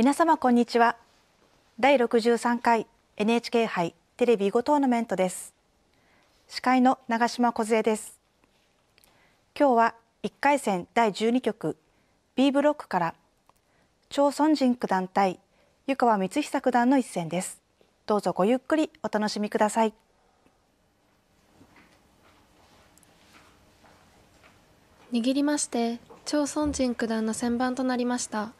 皆様こんにちは第63回 NHK 杯テレビ囲碁トーナメントです司会の長島梢です今日は1回戦第12局 B ブロックから張孫仁九段対湯川光久九段の一戦ですどうぞごゆっくりお楽しみください握りまして張孫仁九段の先番となりました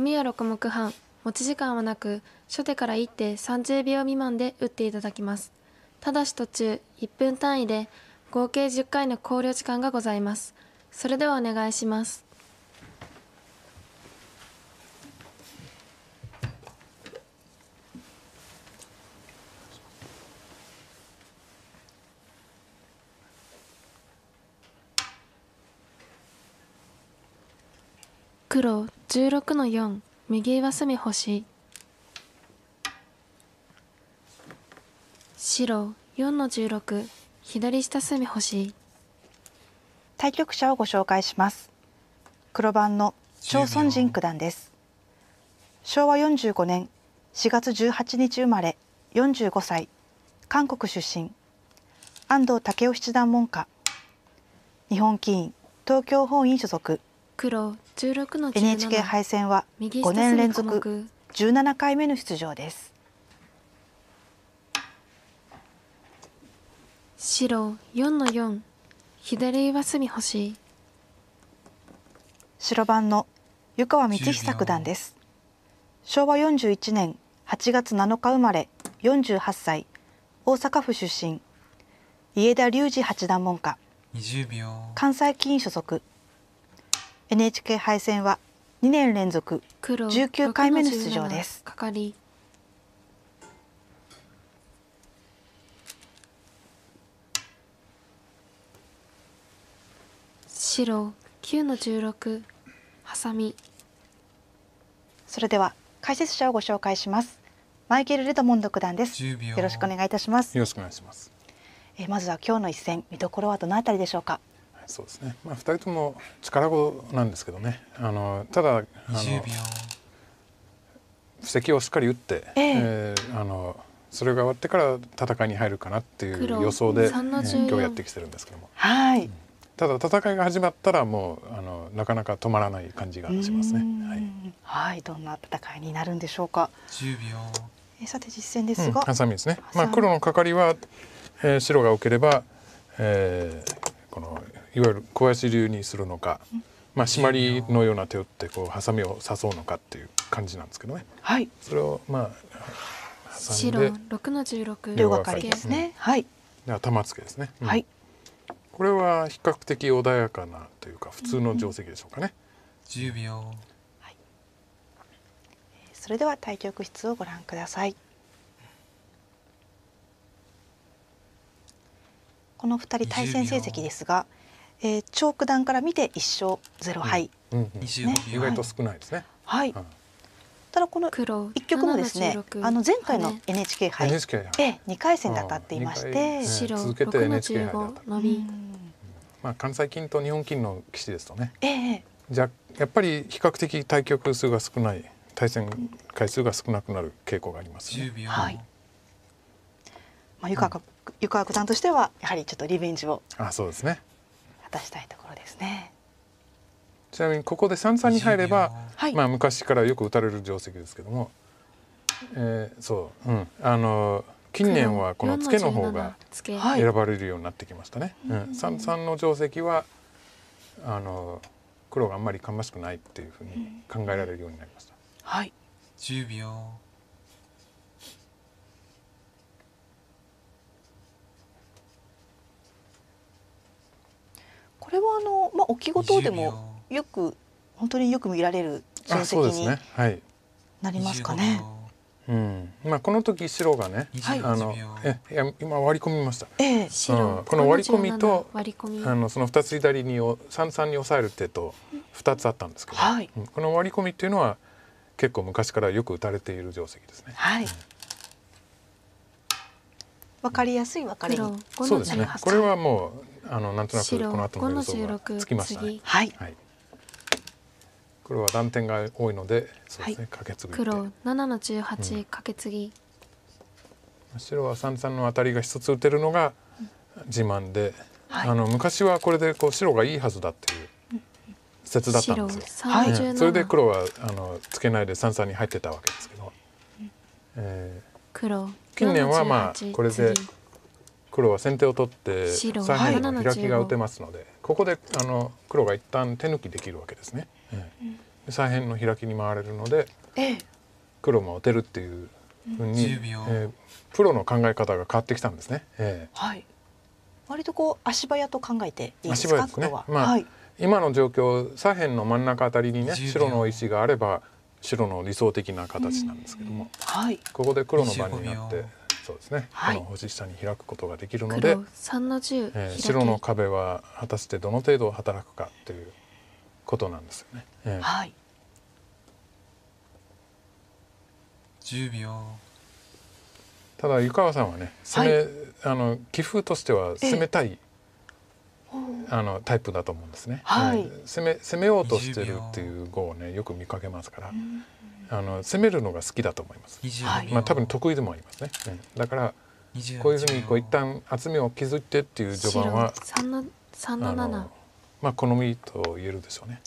米は6目半持ち時間はなく初手から1手30秒未満で打っていただきますただし途中1分単位で合計10回の考慮時間がございますそれではお願いします黒十六の四右上隅星白四の十六左下隅星対局者をご紹介します黒番の張孫仁九段です昭和四十五年四月十八日生まれ四十五歳韓国出身安藤武雄七段門下日本棋院東京本院所属黒の NHK 杯戦は5年連続17回目の出場です白4の四左上隅星白番の湯川光久九段です昭和41年8月7日生まれ48歳大阪府出身家田隆二八段門下秒関西棋院所属 NHK 杯戦は2年連続19回目の出場です。白9の16ハサミそれでは解説者をご紹介しますマイケル・レドモンド九段ですよろしくお願いいたしますよろしくお願いしますえまずは今日の一戦見どころはどのあたりでしょうかそうですねまあ、2人とも力碁なんですけどねあのただ秒布石をしっかり打ってええあのそれが終わってから戦いに入るかなっていう予想で今日やってきてるんですけどもはいただ戦いが始まったらもうあのなかなか止まらない感じがしますね。ははい、い、どんな戦いになるんでしょうか。秒さて実戦ですが、黒のカカリは、白が受ければ、えー、このいわゆる小林流にするのか、まあ、シマリのような手を打ってこうハサミを誘うのかっていう感じなんですけどね、はい、それをまあ白六の十六両かりですね、うん、はいで頭付けですね、うん、はいこれは比較的穏やかなというか普通の定石でしょうかね、うん、秒、はい、それでは対局室をご覧くださいこの2人対戦成績ですがえチョー九段から見て1勝0敗。うん意外と少ないですね。はい、ただこの一局もですねあの前回の ＮＨＫ 杯二回戦で当たっていまして続けて ＮＨＫ 杯まあ関西金と日本金の棋士ですとね、ええ、じゃやっぱり比較的対局数が少ない対戦回数が少なくなる傾向がありますね。まあ、湯川ゆく湯川さんとしてはやはりちょっとリベンジをあそうですね果たしたいところですね。ちなみにここで三三に入れば、まあ、昔からよく打たれる定石ですけども、えー、そう、うん、あの近年はこのツケの方が選ばれるようになってきましたね。はい、うん、三々の定石はあの黒があんまりかましくないっていうふうに考えられるようになりました。はい。十秒。これはあの、まあ、置き碁等でもよく本当によく見られる定石になりますかね。うんまあ、この時白がねあのえ今割り込みましたえうこの割り込みと割り込みあのその2つ左に三々にオサえる手と2つあったんですけどはい、この割り込みっていうのは結構昔からよく打たれている定石ですね。はい分かりやすい分かれになりですね。これはもうあのなんとなくこの後の予想がつきました。黒は断点が多いのでそうです、ねカけ継ぎ。黒7の十八カけ継ぎ。白は三三のあたりが一つ打てるのが自慢で、はい、あの昔はこれでこう白がいいはずだっていう説だったんですよ。ね、それで黒はあのつけないで三三に入ってたわけですけど、うんえー、黒近年はまあこれで。黒は先手を取って左辺のヒラが打てますのでここであの黒が一旦手抜きできるわけです。ね、左辺の開きに回れるので黒も打てるっていうふうにプロの考え方が変わってきたんですね。割とこう足早と考えていいですか黒は。まあ今の状況左辺の真ん中あたりにね白の石があれば白の理想的な形なんですけども、ここで黒の番になってそうですね、はい、この星下にヒラくことができるのでえ白の壁は果たしてどの程度働くかということなんですよね。はい、10秒ただ湯川さんはね攻め、はい、あの棋風としては攻めたい、あのタイプだと思うんですね、はい、攻め攻めようとしてるっていう碁をねよく見かけますから。うん攻めるのが好きだと思います多分得意でもあります。だからこういうふうに一旦厚みを築いてっていう序盤は好みと言えるでしょうね。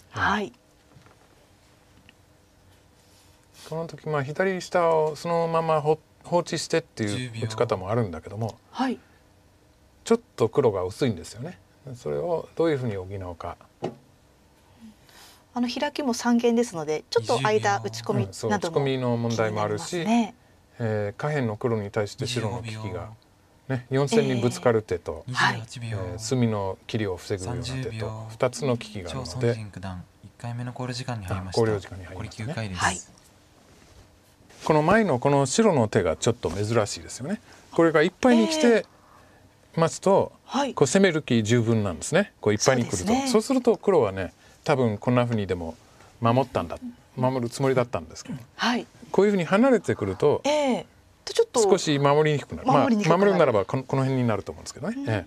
この時左下をそのまま放置してっていう打ち方もあるんだけどもちょっと黒が薄いんですよね。それをどういうふうに補うか。あの開きも三間ですのでちょっと間打ち込みなども気になりますね。下辺の黒に対して白の利きがね、4線にぶつかる手とええ隅の切りを防ぐような手と2つの利きがあるので回目の考慮時間に入りましたこの前のこの白の手がちょっと珍しいですよね。これがいっぱいに来てますと、こう攻める気十分なんですねこういっぱいに来るとそう,、すると黒はね多分こんなふうにでも守ったんだ守るつもりだったんですけど、はい、こういうふうに離れてくると、えー、とちょっと少し守りにくくなる守りまあ、守るならばこのこの辺になると思うんですけどね、え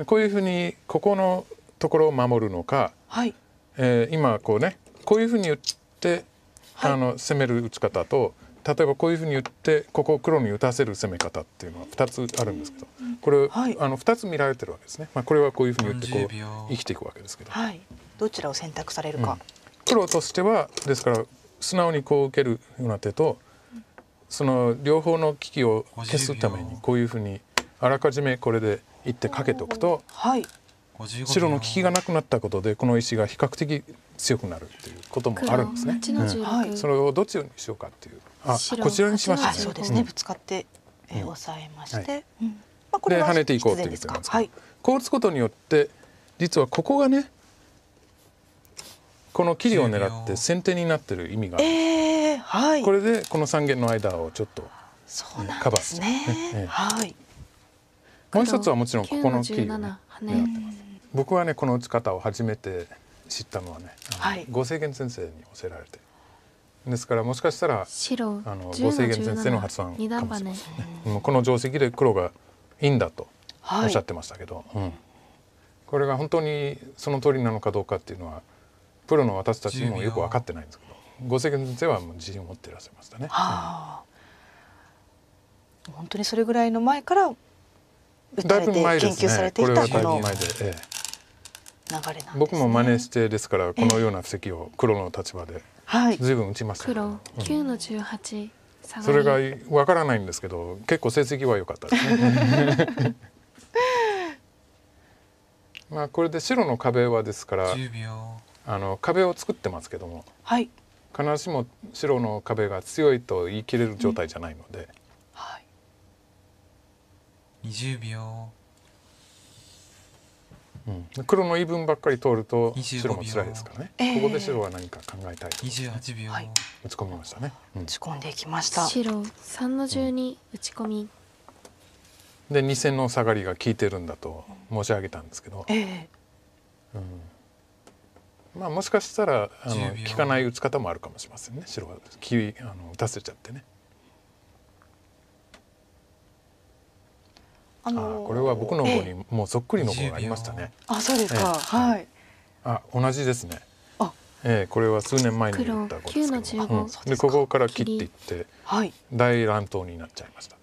え、こういうふうにここのところを守るのか、はいえー、今こうねこういうふうに打って、はい、あの攻める打ち方と例えばこういうふうに打ってここを黒に打たせる攻め方っていうのは2つあるんですけどこれ、はい、あの2つ見られてるわけですね、まあ、これはこういうふうに打ってこう生きていくわけですけど、はい、どちらを選択されるか。黒としてはですから素直にこう受けるような手とその両方の危機を消すためにこういうふうにあらかじめこれで一手かけておくと白の危機がなくなったことでこの石が比較的強くなるっていうこともあるんですね。それをどっちにしようかっていうあこちらにしましたそうですねぶつかってえ押さえまして、うんまあこで跳ねていこうということなんですはい。こう打つことによって実はここがねこの切りを狙って先手になってる意味があるこれでこの三間の間をちょっとカバーしちはい、もう一つはもちろんここの切りを狙ってます。僕はこの打ち方を初めて知ったのはね呉世源先生に教えられてですからもしかしたら呉世源先生の発案かもしれません、ね、この定石で黒がいいんだとおっしゃってましたけど、これが本当にその通りなのかどうかっていうのはプロの私たちもよく分かってないんですけど五関先生はもう自信を持っていらっしゃいましたね。はあうん、本当にそれぐらいの前から打たれて研究されていたこの流れなんですね。僕も真似してですからこのような布石を黒の立場で随分打ちました、ねはい、黒九の十八、うん、それがわからないんですけど結構成績は良かったですね。まあこれで白の壁はですから。あの壁を作ってますけどもはい、必ずしも白の壁が強いと言い切れる状態じゃないので。はい、秒、うん、黒の言い分ばっかり通ると白もつらいですからねここで白は何か考えたい秒、はい、打ち込みましたね。打ち込んでいきました。白3の十二打ち込み。で2線の下がりが効いてるんだと申し上げたんですけど。ええうんまあ、もしかしたらあの効かない打ち方もあるかもしれませんね白が打たせちゃって。ね。あこれは僕の碁にもうそっくりの碁がありました。ね。あそうですか、はい。あ同じですね。あえこれは数年前に打った碁ですけどもここから切っていって大乱闘になっちゃいました。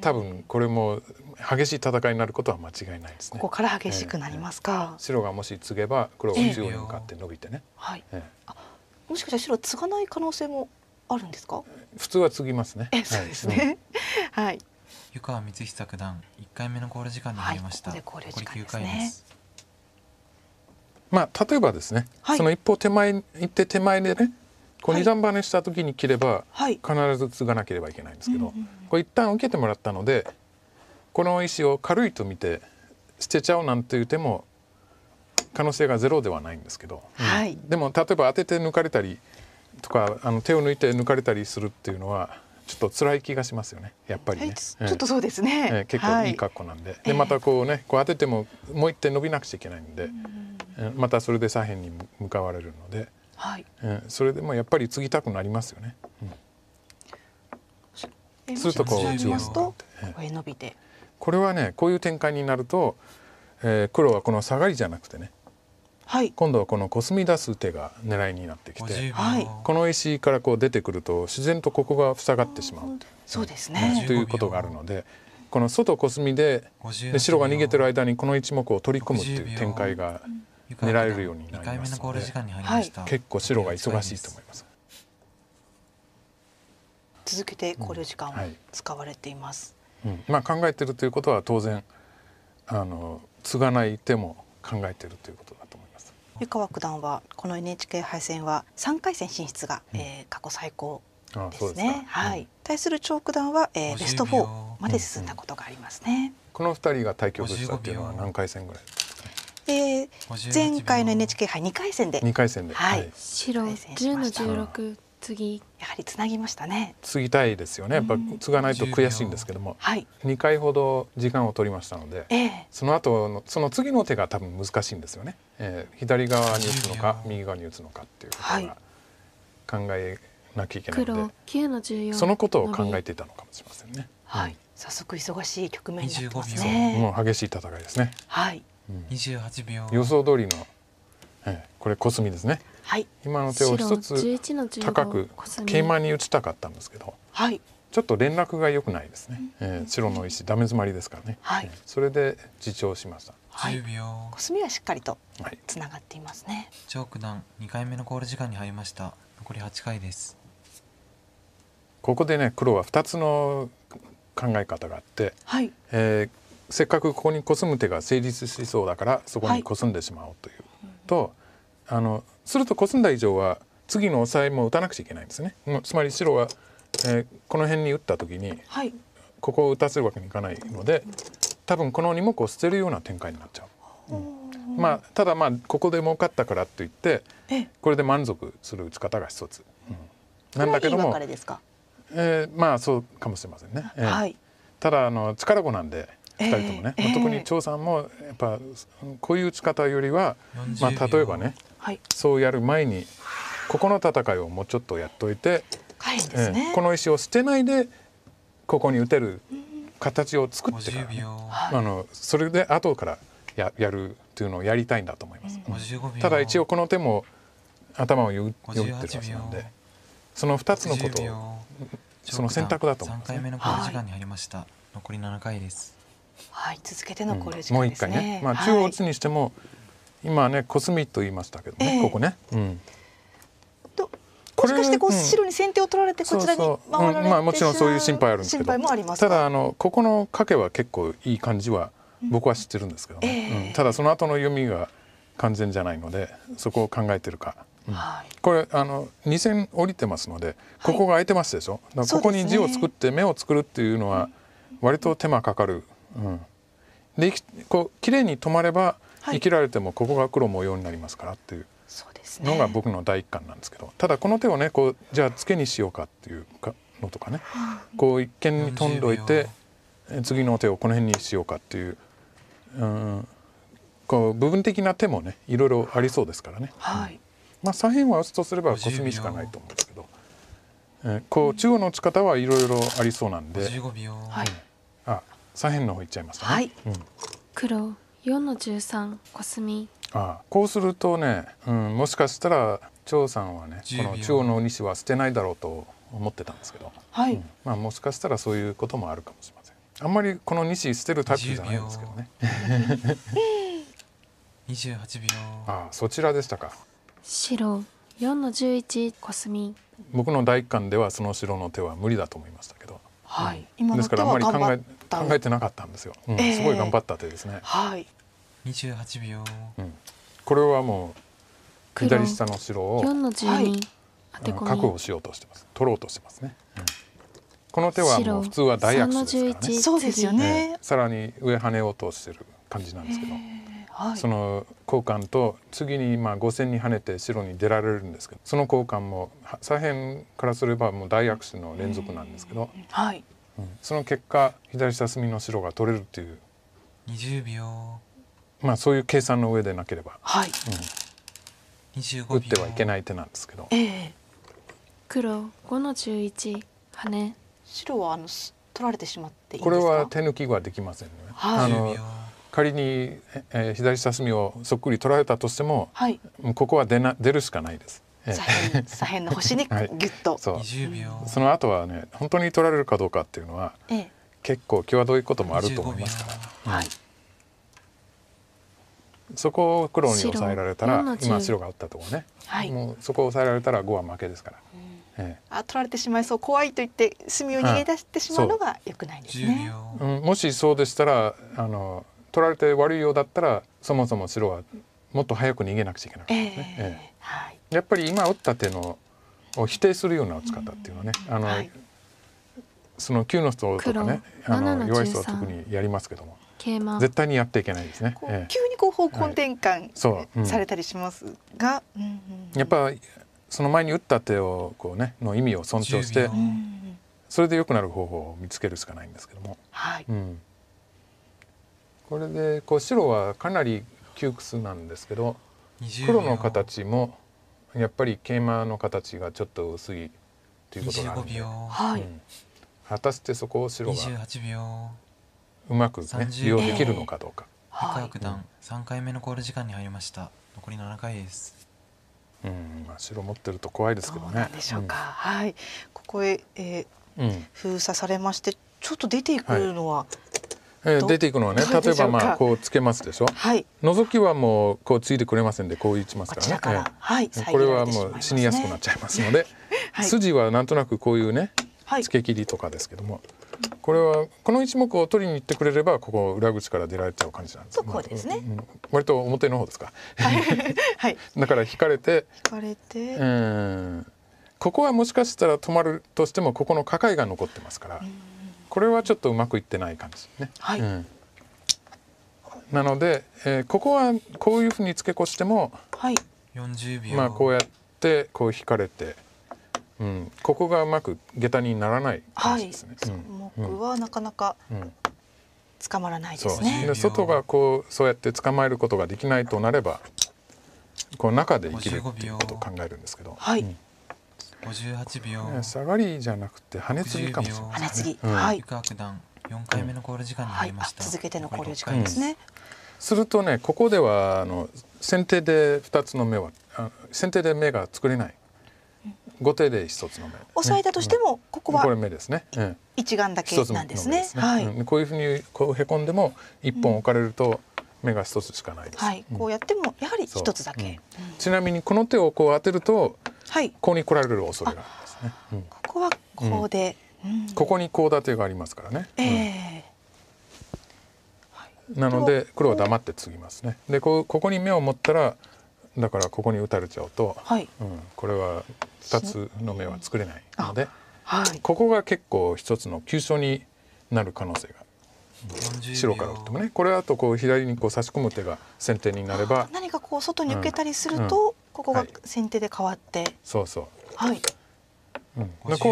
多分これも激しい戦いになることは間違いないですね。ここから激しくなりますか。白がもし継げば黒が中央に向かって伸びてね。はい。あ。もしかしたら白は継がない可能性もあるんですか。普通は継ぎますね。えそうですね。はい。湯川光久九段一回目の考慮時間に入りました。はい、ここで考慮時間ですね。まあ例えばですね、はい、その一方手前行って手前でねこう二段バネした時に切れば必ず継がなければいけないんですけど、これ一旦受けてもらったのでこの石を軽いと見て捨てちゃうなんて言っても可能性がゼロではないんですけど、はい、でも例えば当てて抜かれたりとかあの手を抜いて抜かれたりするっていうのはちょっと辛い気がしますよねやっぱりね、はい、ちょっとそうですね、えー、結構いい格好なんではい、でまたこうねこう当ててももう一手伸びなくちゃいけないんで、えー、またそれで左辺に向かわれるので、はいえー、それでもやっぱり継ぎたくなりますよね。うん、するとこう中央に向か上伸びてこれはねこういう展開になると、えー、黒はこのサガリじゃなくてね、はい、今度はこのコスミ出す手が狙いになってきて、はい、この石からこう出てくると自然とここが塞がってしまうというそうですね、ということがあるのでこの外コスミでで白が逃げてる間にこの1目を取り込むっていう展開が狙えるようになりますので、はい、結構白が忙しいと思います。続けて考慮時間を使われています。うんはいまあ、考えてるということは当然あの継がない手も考えてるということだと思います。湯川九段はこの NHK 敗戦は3回戦進出が、うん、えー、過去最高ですね。ああすはい、うん、対する張九段は、えー、ベスト4まで進んだことがありますね。この2人が対局したっていうのは何回戦ぐらいえで前回の NHK 杯2回戦で2回戦で、はい、白10の16次やはりつなぎぎましたたね。継いですよね。継がないと悔しいんですけどもはい。二回ほど時間を取りましたのでええ。その後のその次の手が多分難しいんですよね。ええ左側に打つのか右側に打つのかっていうことが考えなきゃいけないのでそのことを考えていたのかもしれません。ね。はい。早速忙しい局面になってますね。もう激しい戦いです。ね。はい。二十八秒。予想通りのええこれコスミですね。今の手を一つ高くケイマに打ちたかったんですけどはい、ちょっと連絡がよくないですね、え白の石ダメ詰まりですからね、はい、それで自重しました。秒コスミはしっかりとツナがっていますね。ョーク段2回目の考慮時間に入りました。残り8回です。ここでね黒は2つの考え方があって、はい、えー、せっかくここにコスむ手が成立しそうだからそこにコスんでしまおうという、とあのするとコスんだ以上は次のオサエも打たなくちゃいけないんですね。つまり白は、えー、この辺に打った時に、はい、ここを打たせるわけにいかないので多分この2目を捨てるような展開になっちゃう。うん、まあ、ただまあここで儲かったからといってこれで満足する打ち方が一つ、うん、なんだけどもえー、まあそうかもしれませんね。はい、ただあの力子なんで2人ともね、特に張さんもやっぱこういう打ち方よりは例えばね、そうやる前にここの戦いをもうちょっとやっといてこの石を捨てないでここに打てる形を作ってから、それで後からややるというのをやりたいんだと思います。ただ一応この手も頭をよよってるわけなのでその2つのことをその選択だと思います、ね、の考慮時間に入りました、残り7回ですはい、続けての考慮時間ですね。もう一回ね、まあ、中央打つにしても、今ねコスミと言いましたけどね、ここね。うんもしかしてこう白に先手を取られてこちらに回られまあ、もちろんそういう心配あるんですけどただあのここの賭けは結構いい感じは僕は知ってるんですけどね、ただその後の読みが完全じゃないのでそこを考えてるか、はい、これあの2線降りてますのでここが空いてますでしょ、はここに字を作って目を作るっていうのは割と手間かかるでこうきれいに止まれば生きられてもここが黒模様になりますからっていうのが僕の第一感なんですけどただこの手をねじゃあツケにしようかっていうのとかこう一間にトンどいて次の手をこの辺にしようかっていう部分的な手もいろいろありそうですから左辺は打つとすればコスミしかないと思うんですけど中央の打ち方はいろいろありそうなんで。左辺の方いっちゃいますか、ね、はい、うん、黒4の十三コスミああこうするとね、うん、もしかしたら張さんはねこの中央の2子は捨てないだろうと思ってたんですけど、はい、うん、まあ、もしかしたらそういうこともあるかもしれませんあんまりこの2子捨てるタイプじゃないんですけどね28秒ああそちらでしたか白4の11コスミ僕の第一感ではその白の手は無理だと思いましたけどはい、うん、ですからあんまり考え考えてなかったんですよ、すごい頑張った手です。ねはい秒、これはもう左下の白を確保しようとしてます取ろうとしてます。ね、この手はもう普通は大悪手ですからねらに上跳ね落としてる感じなんですけどその交換と次に今5線に跳ねて白に出られるんですけどその交換も左辺からすればもう大悪手の連続なんですけど。はい、その結果左下隅の白が取れるっていう20秒まあそういう計算の上でなければ、はいうん、打ってはいけない手なんですけど、え黒5の十一羽白はあの取られてしまってこれは手抜きはできませんね、はい、あの仮に、えー、左下隅をそっくり取られたとしても、はい、ここは出な出るしかないです左辺の星にギュッと。そのあとは本当に取られるかどうかっていうのは結構際どいこともあると思いますからそこを黒に抑えられたら今白が打ったところもうそこを抑えられたら碁は負けですから。あ取られてしまいそう怖いと言って隅を逃げ出してしまうのがよくないですね。もしそうでしたらあの取られて悪いようだったらそもそも白はもっと早く逃げなくちゃいけなかったですはいやっぱり今打った手のを否定するような打ち方っていうのはね、あの、はい、その9の人とかねあの弱い人は特にやりますけども絶対にやっていけないですね。ええ、急にこう方向転換、されたりしますが、やっぱその前に打った手をこうねの意味を尊重して、それで良くなる方法を見つけるしかないんですけども、はいうん、これでこう白はかなり窮屈なんですけど黒の形もやっぱり桂馬の形がちょっと薄いということなんで、果たしてそこを白がうまく、ね、利用できるのかどうか。中川九段3回目の考慮時間に入りました残り7回ですうん、まあ、白持ってると怖いですけどねでしょうか、うん、はいここへ、えー、うん、封鎖されましてちょっと出ていくのは、はい出ていくのは例えばまあこうつけますでしょノゾキはもうツイでくれませんでこう打ちますからこれはもう死にやすくなっちゃいますので 筋は何となくこういうツケ切りとかですけどもこれはこの1目を取りにいってくれればここ裏口から出られちゃう感じなんですそうですね、割と表の方ですか、だから引かれて引かれてうんここはもしかしたら止まるとしてもここのカカイが残ってますから。これはちょっとうまくいってない感じですね。なので、えー、ここはこういうふうにつけ越しても、はい、まあこうやってこう引かれて、うん、ここがうまく下駄にならない感じですね。はい、はなかなか、うん捕まらないですね。で外がこうそうやって捕まえることができないとなればこう中で生きるっていうことを考えるんですけど。はい、うん58秒、下がりじゃなくて跳ね継ぎかもしれない、ね、跳ね継ぎ、はい湯川九段4回目の考慮時間に入りました、うんはい、続けての考慮時間ですね、うん、するとねここではあの先手で2つの目は先手で目が作れない後手で一つの目、押さえたとしても、ここはこれ目ですね、一眼だけなんですねはい、こういうふうにこうへこんでも一本置かれると目が一つしかないです、はいこうやってもやはり一つだけ、ちなみにこの手をこう当てるとはい、ここに来られる恐れがあります。ね。ここはこウで。ここにコウ立てがありますから。ね。なので黒は黙ってツぎます。ね。でここに目を持ったらだからここに打たれちゃうとこれは2つの目は作れないのでここが結構一つの急所になる可能性が白から打ってもねこれあと左にこう差し込む手が先手になれば。何かこう外に受けたりすると。こ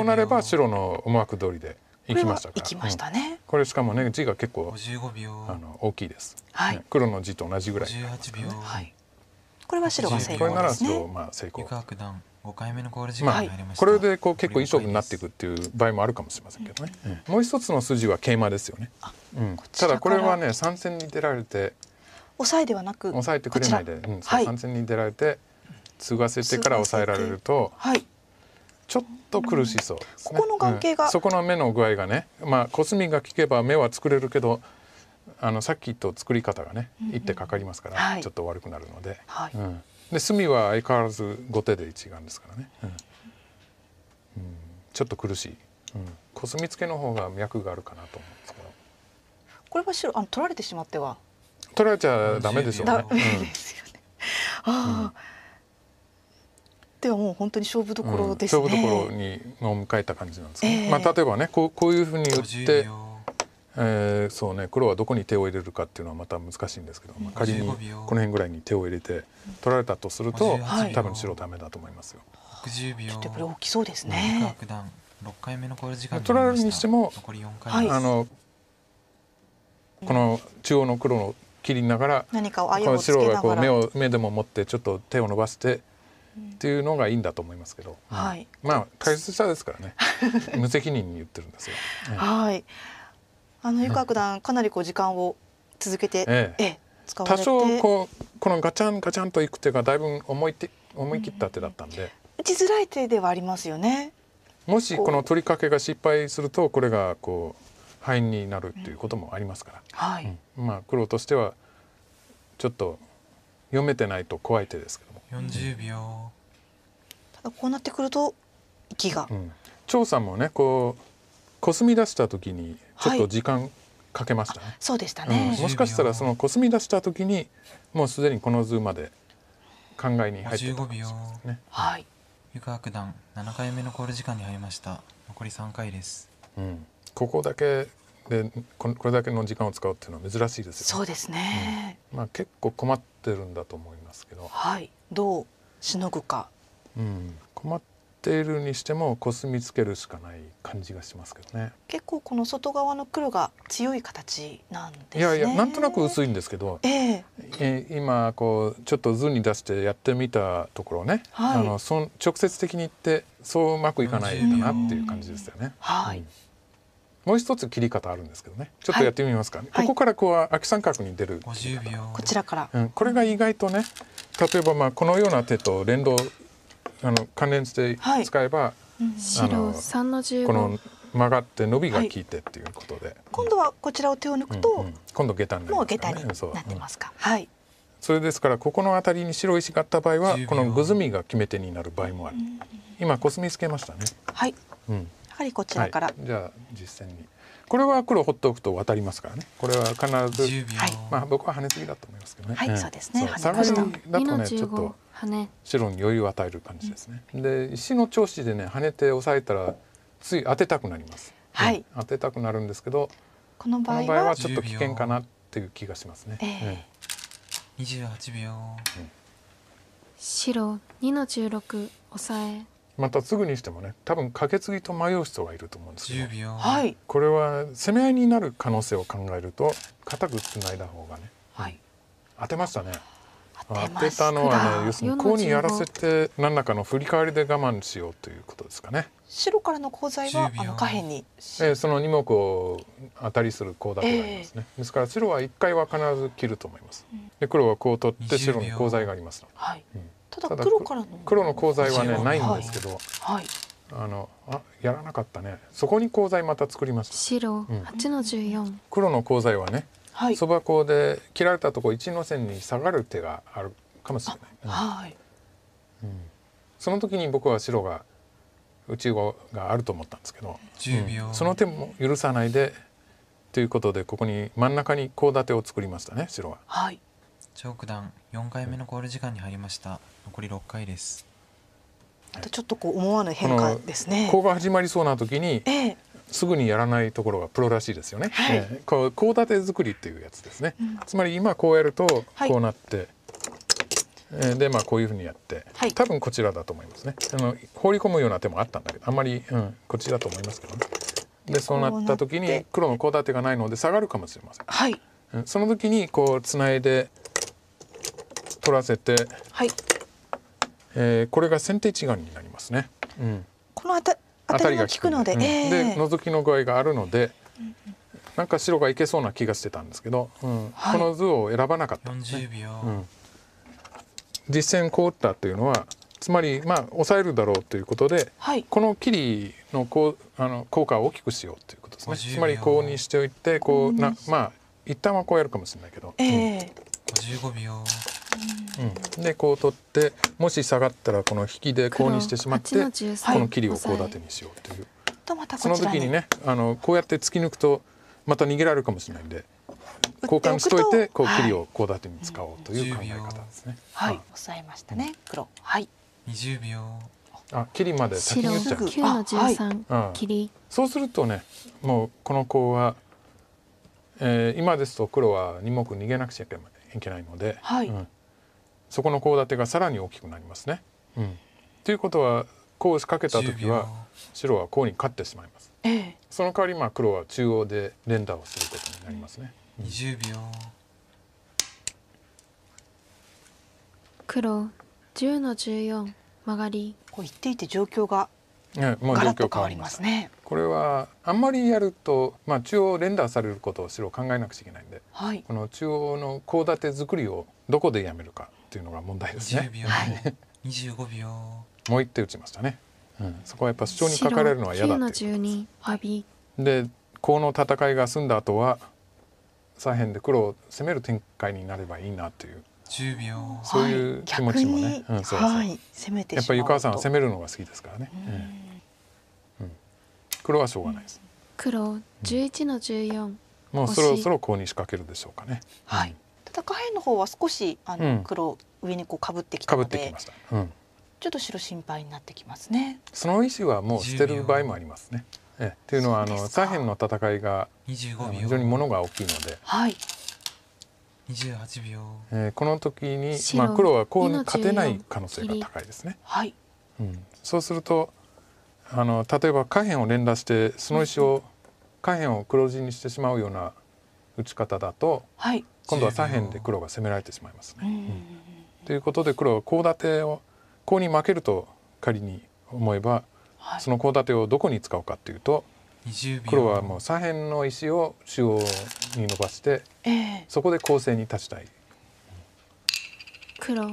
うなれば白の思惑通りでいきましたからこれしかも字が結構大きいです黒の字と同じぐらい。これは白が成功ですね。これでこう結構いい勝負になっていくっていう場合もあるかもしれませんけどもう一つの筋は桂馬ですよね。ただこれは3線に出られて抑えではなくオサえてくれないで3線に出られて継がせてからオサえられるとはい、ちょっと苦しそうですそこの眼の具合がねまあコスミが利けば目は作れるけどあのさっきと作り方がね1手かかりますからちょっと悪くなるので。はいで隅は相変わらず後手で一眼ですからね、ううんん、ちょっと苦しい、うん、コスミツけの方が脈があるかなと思うんですけどこれは白あの取られてしまっては取られちゃダメで すよね。ああ、手はもう本当に勝負どころですね。勝負どころにを迎えた感じなんですけど、ね、まあ、例えばねこうこういうふうに打って。えー、そうね黒はどこに手を入れるかっていうのはまた難しいんですけど、まあ、仮にこの辺ぐらいに手を入れて取られたとすると多分白ダメだと思いますよ。60秒ちょっとやっ大きそうですね。六回目の考慮時間取られるにしても残り回、あのこの中央の黒の切りながら何かをこの白がこう目を目でも持ってちょっと手を伸ばしてっていうのがいいんだと思いますけどはい、まあ大切者ですからね 無責任に言ってるんですよ。はい、あの湯川九段かなりこう時間を続けて使われて。多少こうこのガチャンガチャンといく手がだいぶ思いて思い切った手だったんで。打ちづらい手ではありますよね。もしこの取りかけが失敗するとこれがこう敗因になるっていうこともありますから、はいまあ黒としてはちょっと読めてないと怖い手ですけど。40秒ただこうなってくると生きが。張さんもこうコスミ出した時にちょっと時間かけましたね。そうでしたね、もしかしたらそのコスミ出した時にもうすでにこの図まで考えに入ってたかもしね。はい。湯川九段7回目の考慮時間に入りました。残り3回です。うん。ここだけでこれだけの時間を使うっていうのは珍しいですよね。そうですね。うん、まあ結構困ってるんだと思いますけど。はい。どうしのぐか。うん、困っているにしてもコスミつけるしかない感じがしますけど。ね結構この外側の黒が強い形なんですね。いやいやなんとなく薄いんですけどえ今こうちょっと図に出してやってみたところね、あのそ直接的にいってそううまくいかないかなっていう感じですよね。はい、もう一つ切り方あるんですけどねちょっとやってみますかここからこアキ三角に出るこちらから。うん、これが意外とね例えばまあこのような手と連動あの関連して使えば白のこの曲がって伸びが効いてっていうことで。今度はこちらを手を抜くと今度下駄になりますか、ね。それですからここの辺りに白石があった場合はこのグズミが決め手になる場合もある今コスミつけましたねはい、うん、やはりこちらからじゃあ実践にこれは黒ほっとくと渡りますからねこれは必ずまあ僕は跳ねすぎだと思いますけどね。はサガリだとねちょっと白に余裕を与える感じですね。で石の調子でね跳ねて押さえたらつい当てたくなります。はい当てたくなるんですけどこの場合はちょっと危険かなっていう気がしますね。え28秒、白2の16押さえまたすぐにしてもね多分カけツぎと迷う人がいると思うんですけどこれは攻め合いになる可能性を考えると固くツナいだ方がね、はい、当てましたね。当てたのはね要するにこうにやらせて何らかの振り返りで我慢しようということですかね。白からのコウ材はあの下辺に、えー、その2目を当たりするコウだけがありますね、えー、ですから白は1回は必ず切ると思います。で黒はコウを取って白にコウ材がありますので。はい、うんただ黒のコウ材はないんですけどはいああのやらなかったねそこにコウ材また作ります。黒のコウ材はソバコウで切られたとこ1の線に下がる手があるかもしれない。はい、うん、その時に僕は白が打ち碁があると思ったんですけど、秒、その手も許さないでということでここに真ん中にコウ立てを作りましたね白は。はい、チョーク段4回目のール時間に入りました残り6回ですあとちょっとこう思わぬ変化ですねこウが始まりそうな時に、ええ、すぐにやらないところがプロらしいですよね、はい、こうコウ立て作りっていうやつですね、うん、つまり今こうやるとこうなって、はい、えでまあこういうふうにやって、はい、多分こちらだと思いますねあの放り込むような手もあったんだけどあんまり、うん、こっちだと思いますけどねでそうなった時に黒のこう立てがないので下がるかもしれません、はい、その時にこうつないで取らせて、はいえー、これが先手一眼になりますね。うん、このあた当たりが利くので,、でノゾの具合があるので、うなんか白がいけそうな気がしてたんですけど、うんこの図を選ばなかったんです、ねうん、実戦こう打ったというのはつまりまあ抑えるだろうということで、はい、この切りのこうあの効果を大きくしようということですね。つまりこうにしておいてこうなまあ一旦はこうやるかもしれないけど、えー秒、でこう取ってもし下がったらこの引きでこうにしてしまってこの切りをこう立てにしようというその時にねあのこうやって突き抜くとまた逃げられるかもしれないんで交換しといてこう切りをこう立てに使おうという考え方です。ねねははい、い、抑えました黒秒あ切りまで先に打っちゃう。切りそうするとねもうこのコウは今ですと黒は2目逃げなくちゃいけない。いけないのではいそこのコウ立てがさらに大きくなります。ね。うん、ということはコウ仕掛けた時は白はコウに勝ってしまいます。その代わりまあ黒は中央で連打をすることになります。ね。秒黒10の十四こうリ。っていて状況がね。ま状況変わりすこれはあんまりやるとまあ、中央連打されることを白考えなくちゃいけないんでこの中央のコウ立て作りをどこでやめるかっていうのが問題です。秒もう1手打ちましたね。うん、そこはやっぱ主張にかかれるのは嫌だっていうこででコウの戦いが済んだ後は左辺で黒を攻める展開になればいいなという秒そういう気持ちもねやっぱり湯川さんは攻めるのが好きですからね。黒はしょうがないです。黒11の14。もうそろそろコウに仕掛けるでしょうかね。はい。ただ下辺の方は少しあの黒、上にこうかぶってきたので。ました。ちょっと白心配になってきますね。その意石はもう捨てる場合もありますね。ええ、っていうのはあの左辺の戦いが非常にものが大きいので、はい、この時に黒はこうに勝てない可能性が高いです。そうすると例えば下辺を連打してその石を下辺を黒地にしてしまうような打ち方だと今度は左辺で黒が攻められてしまいます。ということで黒はコウ立てをコウに負けると仮に思えばそのコウ立てをどこに使うかっていうと。黒はもう左辺の石を中央に伸ばしてそこで攻勢に立ちたい。黒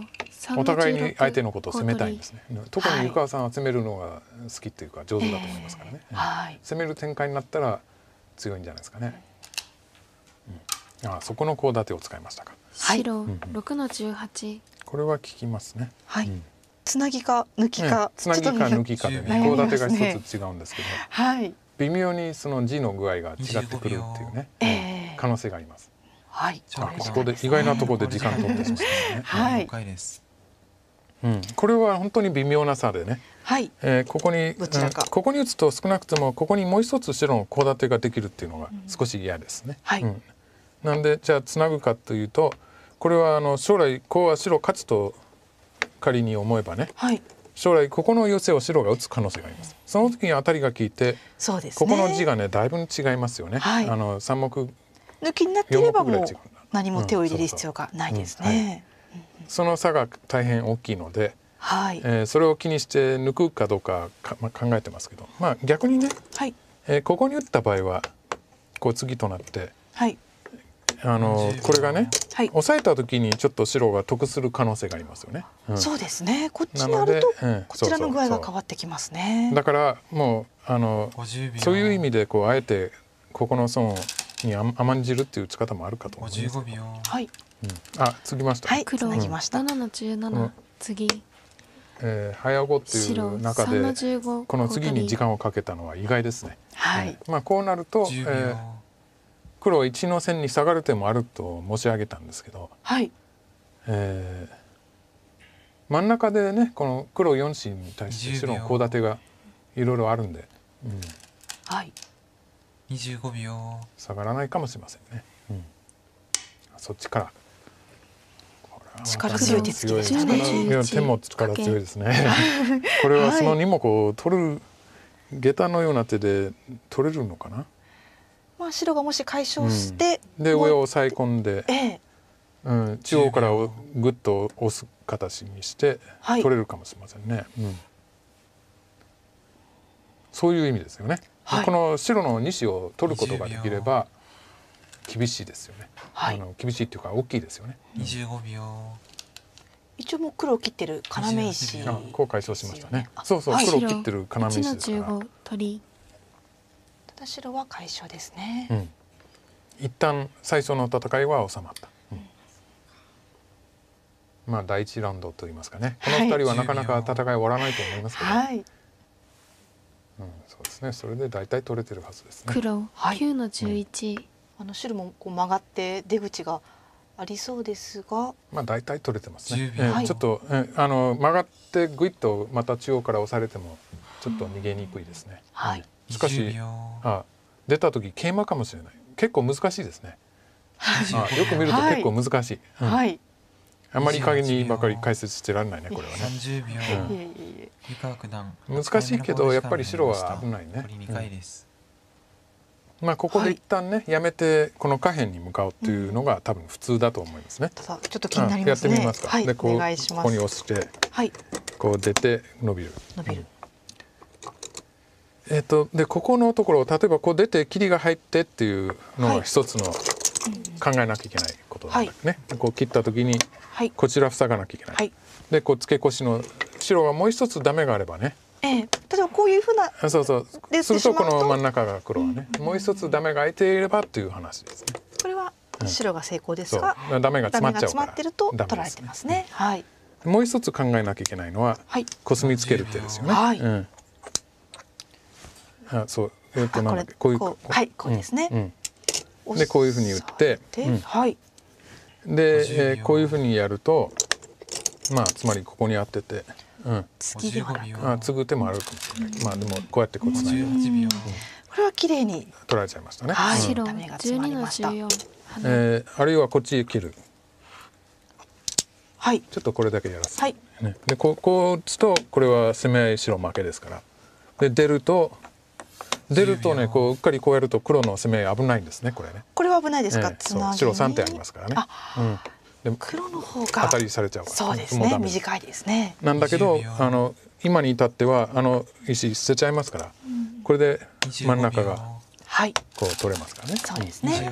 お互いに相手のことを攻めたいんですね。特に湯川さんは攻めるのが好きっていうか上手だと思いますからね。攻める展開になったら強いんじゃないですかね。うん、ああそこのコウ立てを使いましたか。白六の十八。これは効きますね。はい。つなぎか抜きか、つなぎか抜きかでね、コウ立てが一つ違うんですけど。はい。微妙にその字の具合が違ってくるっていうね、可能性があります。はい。あ、ここで意外なところで時間取ってしまいましたこれは本当に微妙な差でね、はい。えここにここに打つと少なくともここにもう一つ白のコウ立てができるっていうのが少し嫌ですね。はい、なんでじゃあつなぐかというとこれはあの将来こうは白勝つと仮に思えばね、はい。将来ここのヨセを白が打つ可能性がありますその時にアたりが利いてそうです、ここの字がねだいぶ違いますよね、はい、あの三目抜きになっていればもう何も手を入れる必要がないですね、その差が大変大きいので、はいえー、それを気にして抜くかどうかか、まあ、考えてますけどまあ逆にね、はいえー、ここに打った場合はこう次となって、はい、あのこれがね、押さえた時にちょっと白が得する可能性がありますよね。そうですねこっちにあるとこちらの具合が変わってきますね。だからもうあのそういう意味でこうあえてここの損に甘んじるっていう打ち方もあるかと思います。はい。あ、継ぎました。はい、黒ぎました。七の十七、次。えー、早碁っていう中でこの次に時間をかけたのは意外ですね。はい、まあこうなると、えー、黒1の線に下がる手もあると申し上げたんですけど真ん中でねこの黒4子に対して白のコウ立てがいろいろあるんで秒下がらないかもしれませんね。そっちから力強い手つきですね。手も力強いですね。これはその2目を取る下駄のような手で取れるのかな。まあ、白がもし解消して。で上を抑え込んでうん、中央からグッと押す形にして取れるかもしれません。ね、うん、そういう意味ですよね。はい、この白の2子を取ることができれば厳しいですよねはい、あの厳しいっていうか大きいですよね。秒、一応もう黒を切ってる要石。こううう解消ししまたねそそ黒を切ってる要石ですから。ただ白は解消ですね。一旦最初の戦いは収まった。まあ第一ラウンドといいますかねこの二人はなかなか戦い終わらないと思いますけど、はい、うん、そうですねそれで大体取れてるはずですね。黒9の十一、はい、あの白もこう曲がって出口がありそうですが、まあ大体取れてますね。えー、ちょっと、えー、あの曲がってぐいっとまた中央から押されてもちょっと逃げにくいですね。はい、しかし、あ出た時桂馬かもしれない結構難しいですね。よく見ると結構難しい。あんまり加減にばかり解説してられないねこれはね。秒、難しいけどやっぱり白は危ないね。まあここで一旦ね、やめてこの下辺に向かうっていうのが多分普通だと思いますね。ただちょっと気になりますやってみますか。でこうここに押して、こう出て伸びる。伸びる。えーと、でここのところ例えばこう出て切りが入ってっていうのが一つの考えなきゃいけないことなんだよね、はい、こう切った時にこちら塞がなきゃいけない、はい、でこうツけ越しの白はもう一つダメがあればね、ええ、例えばこういうふうなそうそうでするとこの真ん中が黒はね、うん、もう一つダメが空いていればという話ですね。これは白が成功ですが、うん、ダメが詰まっちゃうからってると取られてますね。はい、もう一つ考えなきゃいけないのは、コスミつける手ですよね。はい、うんあそうえっとなんだっけこういうこうはいこうですね。でこういうふうに打ってで、えこういうふうにやるとまあつまりここに当てて。うん、継ぎではなく継ぐ手もあるかもしれない、まあでもこうやってこうつないで、うん、これは綺麗に取られちゃいましたね、はいうん、ダメが詰まりました、えー、あるいはこっち切るはいちょっとこれだけやらせて、はいね、でここを打つとこれは攻め合い白負けですからで出ると出るとねこううっかりこうやると黒の攻め危ないんですねこれね。これは危ないですか、白3点ありますからね。あ、うん、でも黒の方が当たりされちゃうそうですね短いですね。なんだけどあの今に至ってはあの石捨てちゃいますから、これで真ん中がはいこう取れますからね。そうですね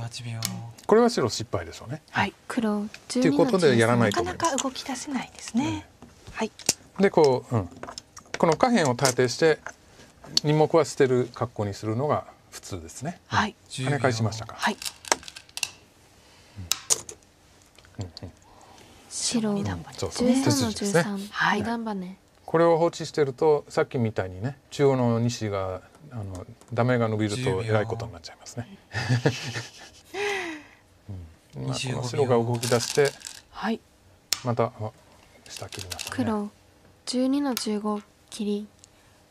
これは白失敗ですよね。はい、黒ということでやらないと思います。なかなか動き出せないですね。はい、でこう、うん、この下辺を立てして2目は捨てる格好にするのが普通です。跳ね返しましたか。これを放置してるとさっきみたいに中央の2子がダメが伸びるとえらいことになっちゃいます。白が動き出してまた下切りました。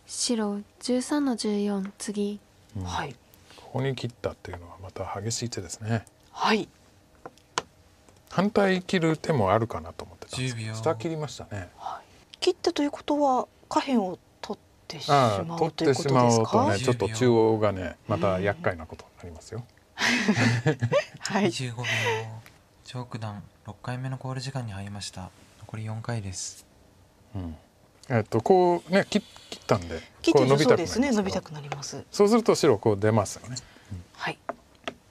白十三の十四次、はい。ここに切ったっていうのはまた激しい手ですね。はい。反対切る手もあるかなと思ってたんですけど下切りましたね。はい。切ったということは下辺を取ってしまうとい取ってしまうとねちょっと中央がねまた厄介なことになりますよ。はい、25秒張九段六回目の考慮時間に入りました残り四回です。うんえっとこうね切ったんでこう伸びたくなりますそうすると白こう出ますよね。はい。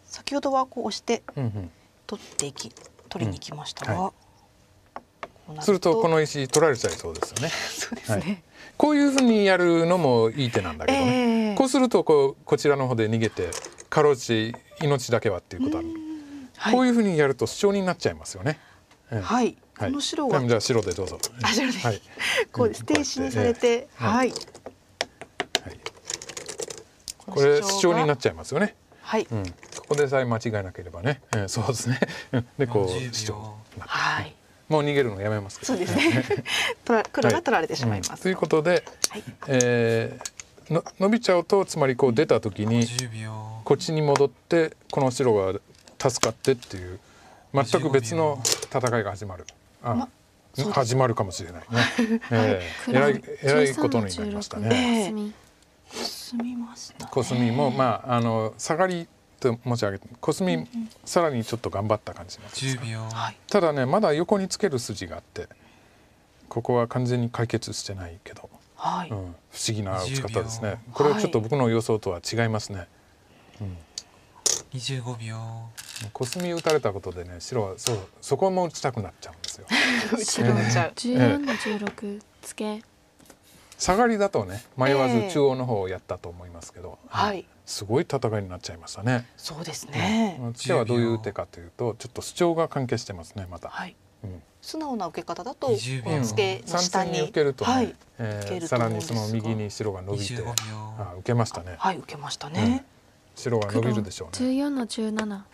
先ほどはこうオシて取っていき取りにきましたが、するとこの石取られちゃいそうですよね。そうですね、こういうふうにやるのもいい手なんだけどね。こうするとこうこちらの方で逃げてかろうじ命だけはっていうことある。こういうふうにやるとシチョになっちゃいますよね。はい。この白は。じゃあ白でどうぞ。あ白で。はい、こう捨て石にされて、はい。これシチになっちゃいますよね。はい。うん、ここでさえ間違えなければね。えー、そうですね。でこうシチはい。もう逃げるのやめますそうですね。黒が取られてしまいます。ということで、はいえの伸びちゃうとつまりこう出た時にこっちに戻ってこの白が助かってっていう全く別の戦いが始まる。始まるかもしれないね。えらいことになりました。コスミもまああの下がりと申し上げてコスミさらにちょっと頑張った感じなんですがただねまだ横につける筋があってここは完全に解決してないけど、不思議な打ち方ですねこれはちょっと僕の予想とは違いますね。25秒コスミ打たれたことでね白はそうそこも打ちたくなっちゃうんですよ。打ち下がりだとね迷わず中央の方をやったと思いますけど、はい、すごい戦いになっちゃいましたね。そうですね。次、うん、はどういう手かというとちょっと主張が関係してますねまた。はいうん、素直な受け方だとツケの下に,、受けると、はいえー、さらにその右に白が伸びてあ受けましたね。はい受けましたね。白が伸びるでしょうね。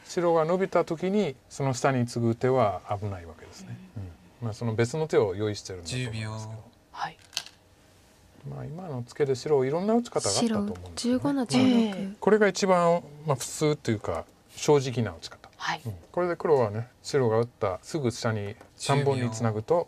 白が伸びた時にその下にツぐ手は危ないわけです。ね。まあ、その別の手を用意してるんだと思いますけど。まあ、今のツケで白いろんな打ち方があったと思うんですけど、これが一番、まあ、普通というか正直な打ち方、これで黒はね白が打ったすぐ下に3本にツナぐと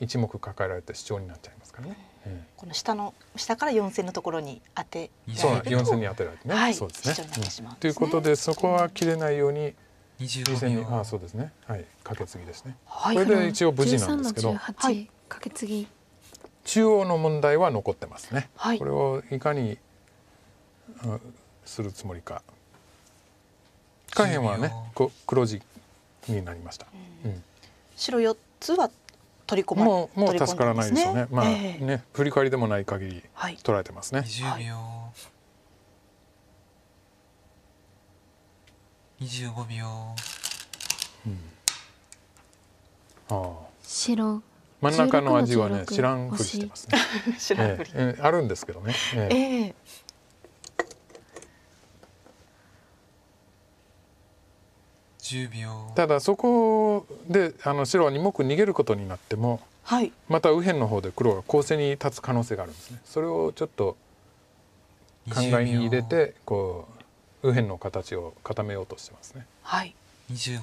一目抱えられて主張になっちゃいますからね。この下の下から4線のところに当てられるとシチョウになってしまうですね。ということでそこは切れないように2線にあそうですねはい、かけ継ぎです。ね、これで一応無事なんですけどはい、かけ継ぎ。中央の問題は残ってます。ね。これをいかにするつもりか。下辺はね、こ黒字になりました。白四つは取り込まもう助からないですよね。まあねフリカワリでもない限り取られてますね。25秒。うん、ああ。白真ん中の味はね知らんふりしてますね。知らんふり、えー、あるんですけどね。えー、えーただそこで白は2目逃げることになってもまた右辺の方で黒が攻勢に立つ可能性があるんです。それをちょっと考えに入れて右辺の形を固めようとしてます。25秒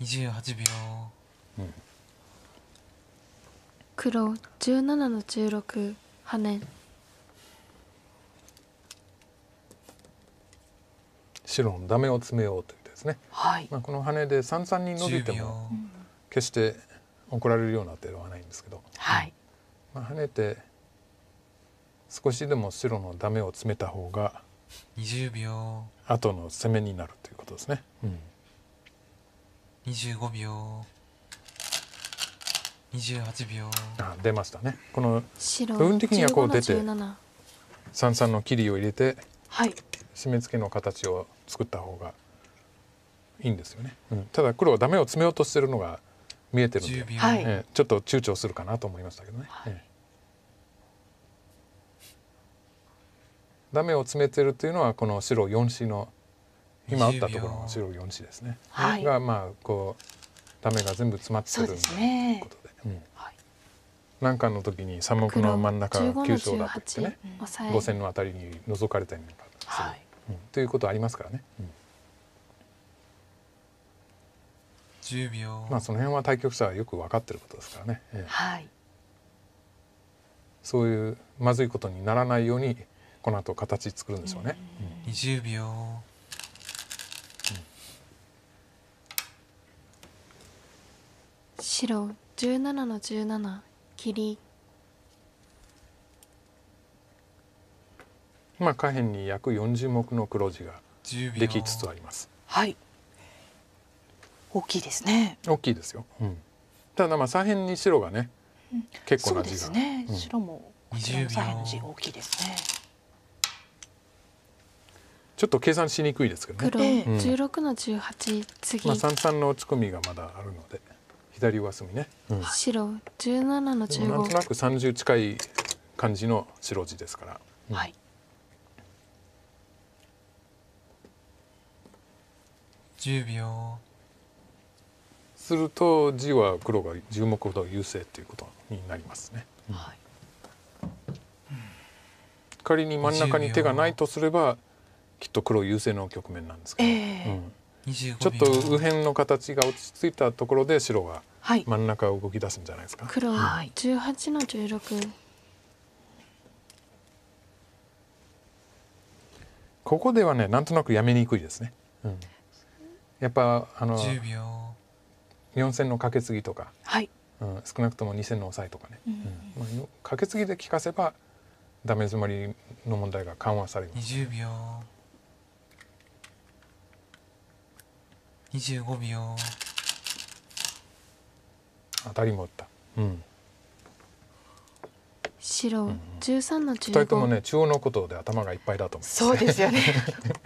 28秒、うん、黒17の16ハネ。白のダメをツめようというです。ね、まあ、このハネで三々に伸びても決して怒られるような手ではないんですけどはいまあ、ハねて少しでも白のダメをツめた方が秒後の攻めになるということです。ね。うん、25秒28秒あ出ましたねこの部分的にはこう出て三々の切りを入れて、はい、締め付けの形を作った方がいいんですよね、うん、ただ黒はダメを詰めようとしてるのが見えてるんで、はいえー、ちょっと躊躇するかなと思いましたけどね。はい、えー、ダメを詰めてるというのはこの白4子の今打ったところの白4子ですね、はい、がまあこうダメが全部詰まってるということで。ねかの時に三目の真ん中急所だってね5線のあたりに覗かれたりなかする。はいということありますからね。秒。まあその辺は対局者はよく分かってることですからね。はい。そういうまずいことにならないようにこの後形作るんでしょうね。20秒、白十七の十七切り。まあ、下辺に約40目の黒地ができつつあります。はい大きいですね。大きいですよ。ただまあ、左辺に白がね。結構な字が。そうですね白もこち左辺の地大きいですね。ちょっと計算しにくいですけどね。六、16の十八ツまあ三三の打ち込みがまだあるので左上隅ね。白十七の十五。なんとなく三十近い感じの白地ですから。はい。秒すると地は黒が10目ほど優勢ということになりますね。仮に真ん中に手がないとすればきっと黒優勢の局面なんですけど、えーうん、ちょっと右辺の形が落ち着いたところで白が真ん中を動き出すんじゃないですか。はい、黒は18の16、ここではねなんとなくやめにくいですね。うんやっぱあの4線のカケツギとかはいうん、少なくとも2線の抑えとかねカケツギで利かせばダメ詰まりの問題が緩和されます。アたりも打った。うん白十三の十二人ともね中央のことで頭がいっぱいだと思うそうですよね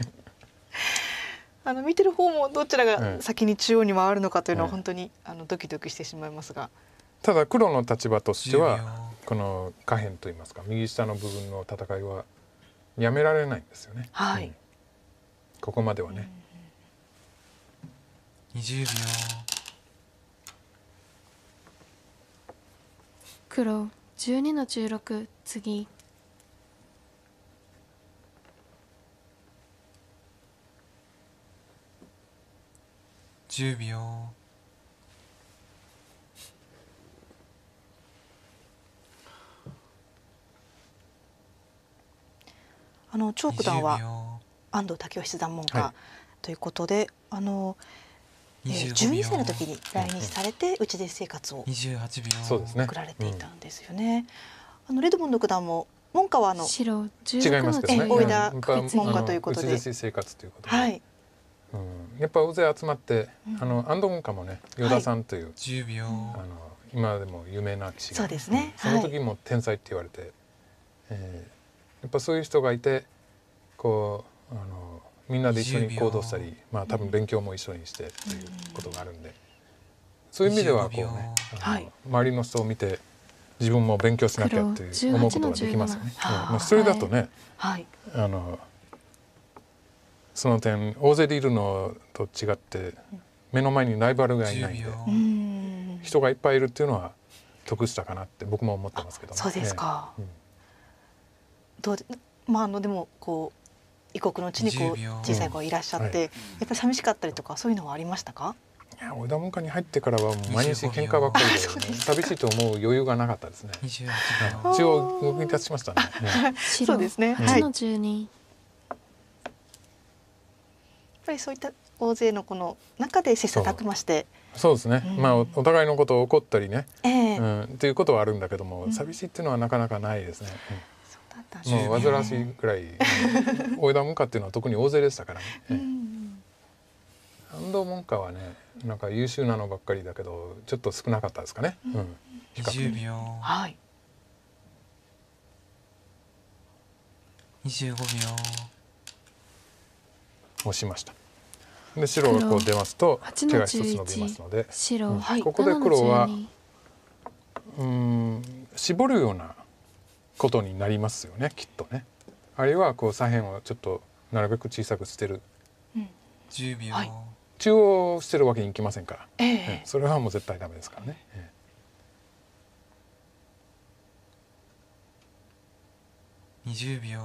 見てる方もどちらが先に中央に回るのかというのは本当にドキドキしてしまいますが。ただ黒の立場としてはこの下辺といいますか右下の部分の戦いはやめられないんですよね。はい、ここまではね。20秒黒12の16次10秒あのーク団は安藤武雄七段門下、ということであの、えー、12歳の時に来日されて内で生活を送られていたんですよね。うん、あのレドモンド九段も門下はあの白違いますけどね。大分門下ということで。内で生活ということで。はい。やっぱ大勢集まってあの安藤門下もね依田さんという今でも有名な棋士がその時も天才って言われてやっぱそういう人がいてこうあのみんなで一緒に行動したりまあ多分勉強も一緒にしてっていうことがあるんでそういう意味ではこうね周りの人を見て自分も勉強しなきゃって思うことができますよね。まあ、それだとね、あのその点大勢でいるのと違って目の前にライバルがいないんで人がいっぱいいるっていうのは得したかなって僕も思ってますけどそうですか。どうまああのでもこう異国の地にこう小さい子いらっしゃって、はい、やっぱり寂しかったりとかそういうのはありましたかいや織田文化に入ってからは毎日喧嘩ばっかりで寂しいと思う余裕がなかったですね。一応動き出しましたね。そうですね。はい、の十二。ぱりそういった大勢のこの中で切磋琢磨してそうですね、まあお互いのことを怒ったりね、えーうん、っていうことはあるんだけども寂しいっていうのはなかなかないですね。うん、もう煩わしいくらい大枝文化っていうのは特に大勢でしたからね。えー、安藤文化はねなんか優秀なのばっかりだけどちょっと少なかったですかね。うん、比はい。25秒。押しました。で白がこう出ますと手が一つ伸びますのでここで黒はうんシボるようなことになりますよねきっと。あるいは左辺をちょっとなるべく小さく捨てる。中央捨てるわけにいきませんから、それはもう絶対ダメですからね。20秒。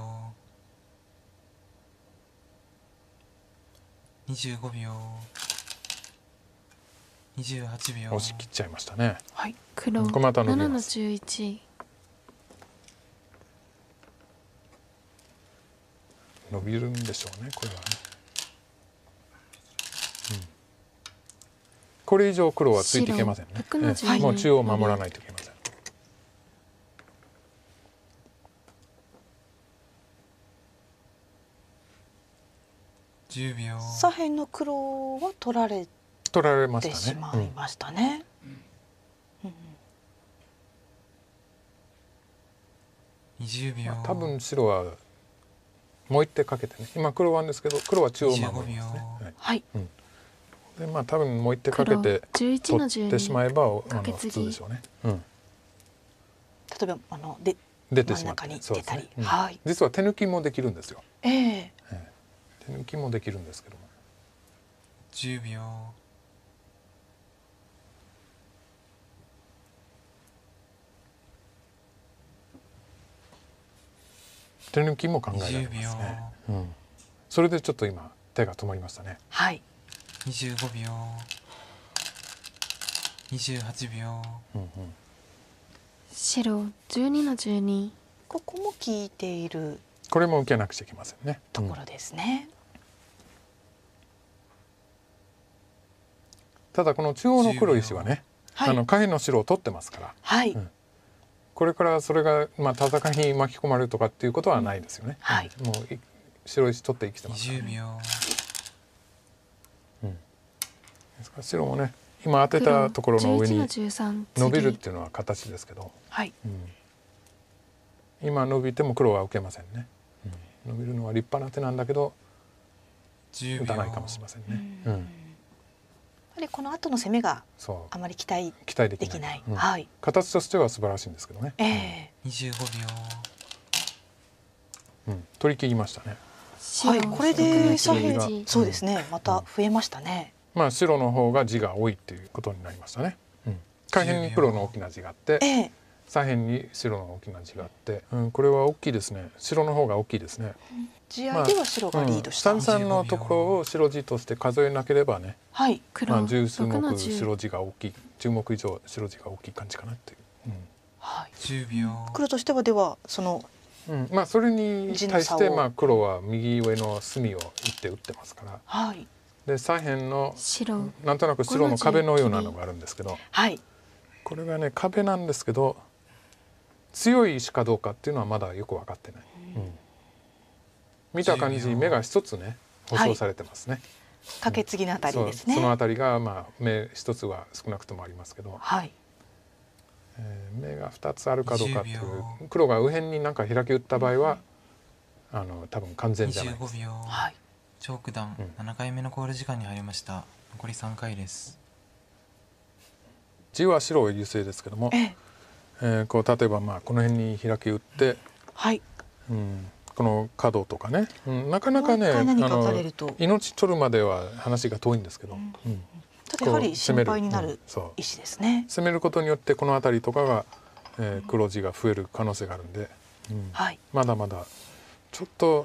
25秒28秒押し切っちゃいましたねはい黒7の十一伸びるんでしょうねこれはね、うん、これ以上黒はついていけませんね、ええ、もう中央守らないといけません左辺の黒は取られてしまいましたね。多分白はもう一手かけて今黒番ですけど黒は中央守りますでまあ多分もう一手かけて取ってしまえば普通でしょうね。例えばあので出てしまったり、実は手抜きもできるんですよ。ええ手抜きもできるんですけども10秒手抜きも考えられますね、うん、それでちょっと今手が止まりましたねはい25秒28秒、うんうん、白12の十二。ここも効いているこれも受けなくちゃいけませんねところですね、うんただこの中央の黒石はね、あの下辺の白を取ってますからこれからそれがまあ戦いに巻き込まれるとかっていうことはないですよね。もう白石取って生きてますから。ですから白もね今当てたところの上に伸びるっていうのは形ですけど、今伸びても黒は受けませんね、伸びるのは立派な手なんだけど打たないかもしれませんね。やぱりこの後の攻めがあまり期待できない。はい、形としては素晴らしいんですけど。ね、え秒、うん、取り切りました。ねはいこれで左辺また増えましたね。まあ白の方が地が多いっていうことになりました。ね、うん、下辺に黒の大きな地があってえ左辺に白の大きな地があってうん、これは大きいですね白の方が大きいです。ね、うん地合いでは白がリードした、まあ、三々のところを白地として数えなければね、はい、まあ、十数目白地が大きい十目以上白地が大きい感じかなっていう。うんはい、黒としてはではその、うんまあ、それに対してまあ黒は右上の隅を一手打ってますから、はい、で左辺の白なんとなく白の壁のようなのがあるんですけど、はい、これがね壁なんですけど強い石かどうかっていうのはまだよく分かってない。見た感じ目が一つね保証されてます。ね。かけ継ぎのあたりですね。そのあたりがまあ目一つは少なくともありますけどはい。え目が二つあるかどうかっていう黒が右辺になんか開き打った場合はあの多分完全じゃないです。張九段七回目の考慮時間に入りました残り三回です地は白優勢ですけども、ええこう例えばまあこの辺に開き打って、はいうん、この角とかなかなか命取るまでは話が遠いんですけど。ただやはり心配になるですね。攻めることによってこの辺りとかが黒地が増える可能性があるんでまだまだちょっと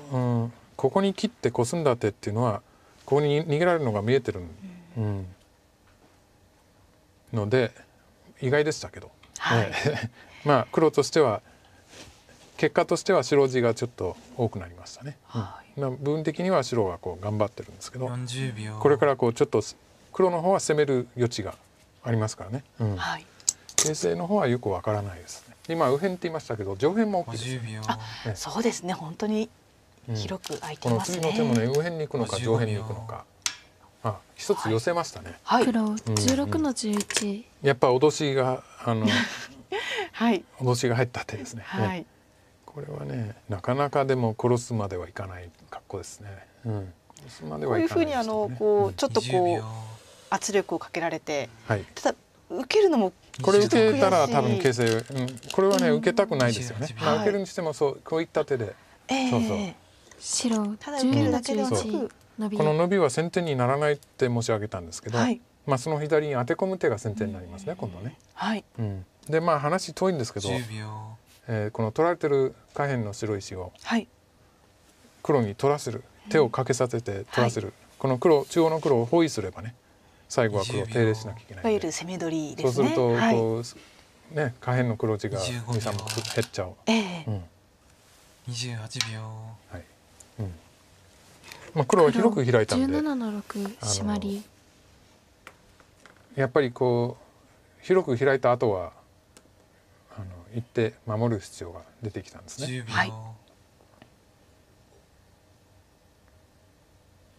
ここに切ってコスんだ手っていうのはここに逃げられるのが見えてるので意外でしたけど まあ黒としては結果としては白地がちょっと多くなりましたね。うん、部分的には白がこう頑張ってるんですけどこれからこうちょっと黒の方は攻める余地がありますからね。うん、はい、形勢の方はよくわからないですね。今右辺って言いましたけど上辺も大きいです、ね、あそうですね本当に広く空いてますね。うん、の手もね右辺に行くのか上辺に行くのか。あ一つ寄せましたね。はい、黒十六の十一、やっぱ脅しがあの、はい、脅しが入った手ですね。はい。これはねなかなかでも殺すまではいかない格好です。ね。うん、こういうふうにあのこうちょっとこう圧力をかけられてはい、ただ受けるのもこれ受けたら多分形勢これはね受けたくないですよね。まあ、受けるにしてもそうこういった手で。そそうう。白ただ受けるだけではなく。この伸びは先手にならないって申し上げたんですけどはいまあ、その左に当て込む手が先手になりますね、今度。ね。はいうん、でまあ話遠いんですけどえこの取られてる下辺の白石を黒に取らせる手をかけさせて取らせるこの黒中央の黒を包囲すればね最後は黒手入れしなきゃいけないるんでそうするとこう、ね下辺の黒地が23目減っちゃう。ええ28秒、はいうんまあ、黒は広く開いたんでやっぱりこう広く開いた後はって守る必要が出てきたんです。ね。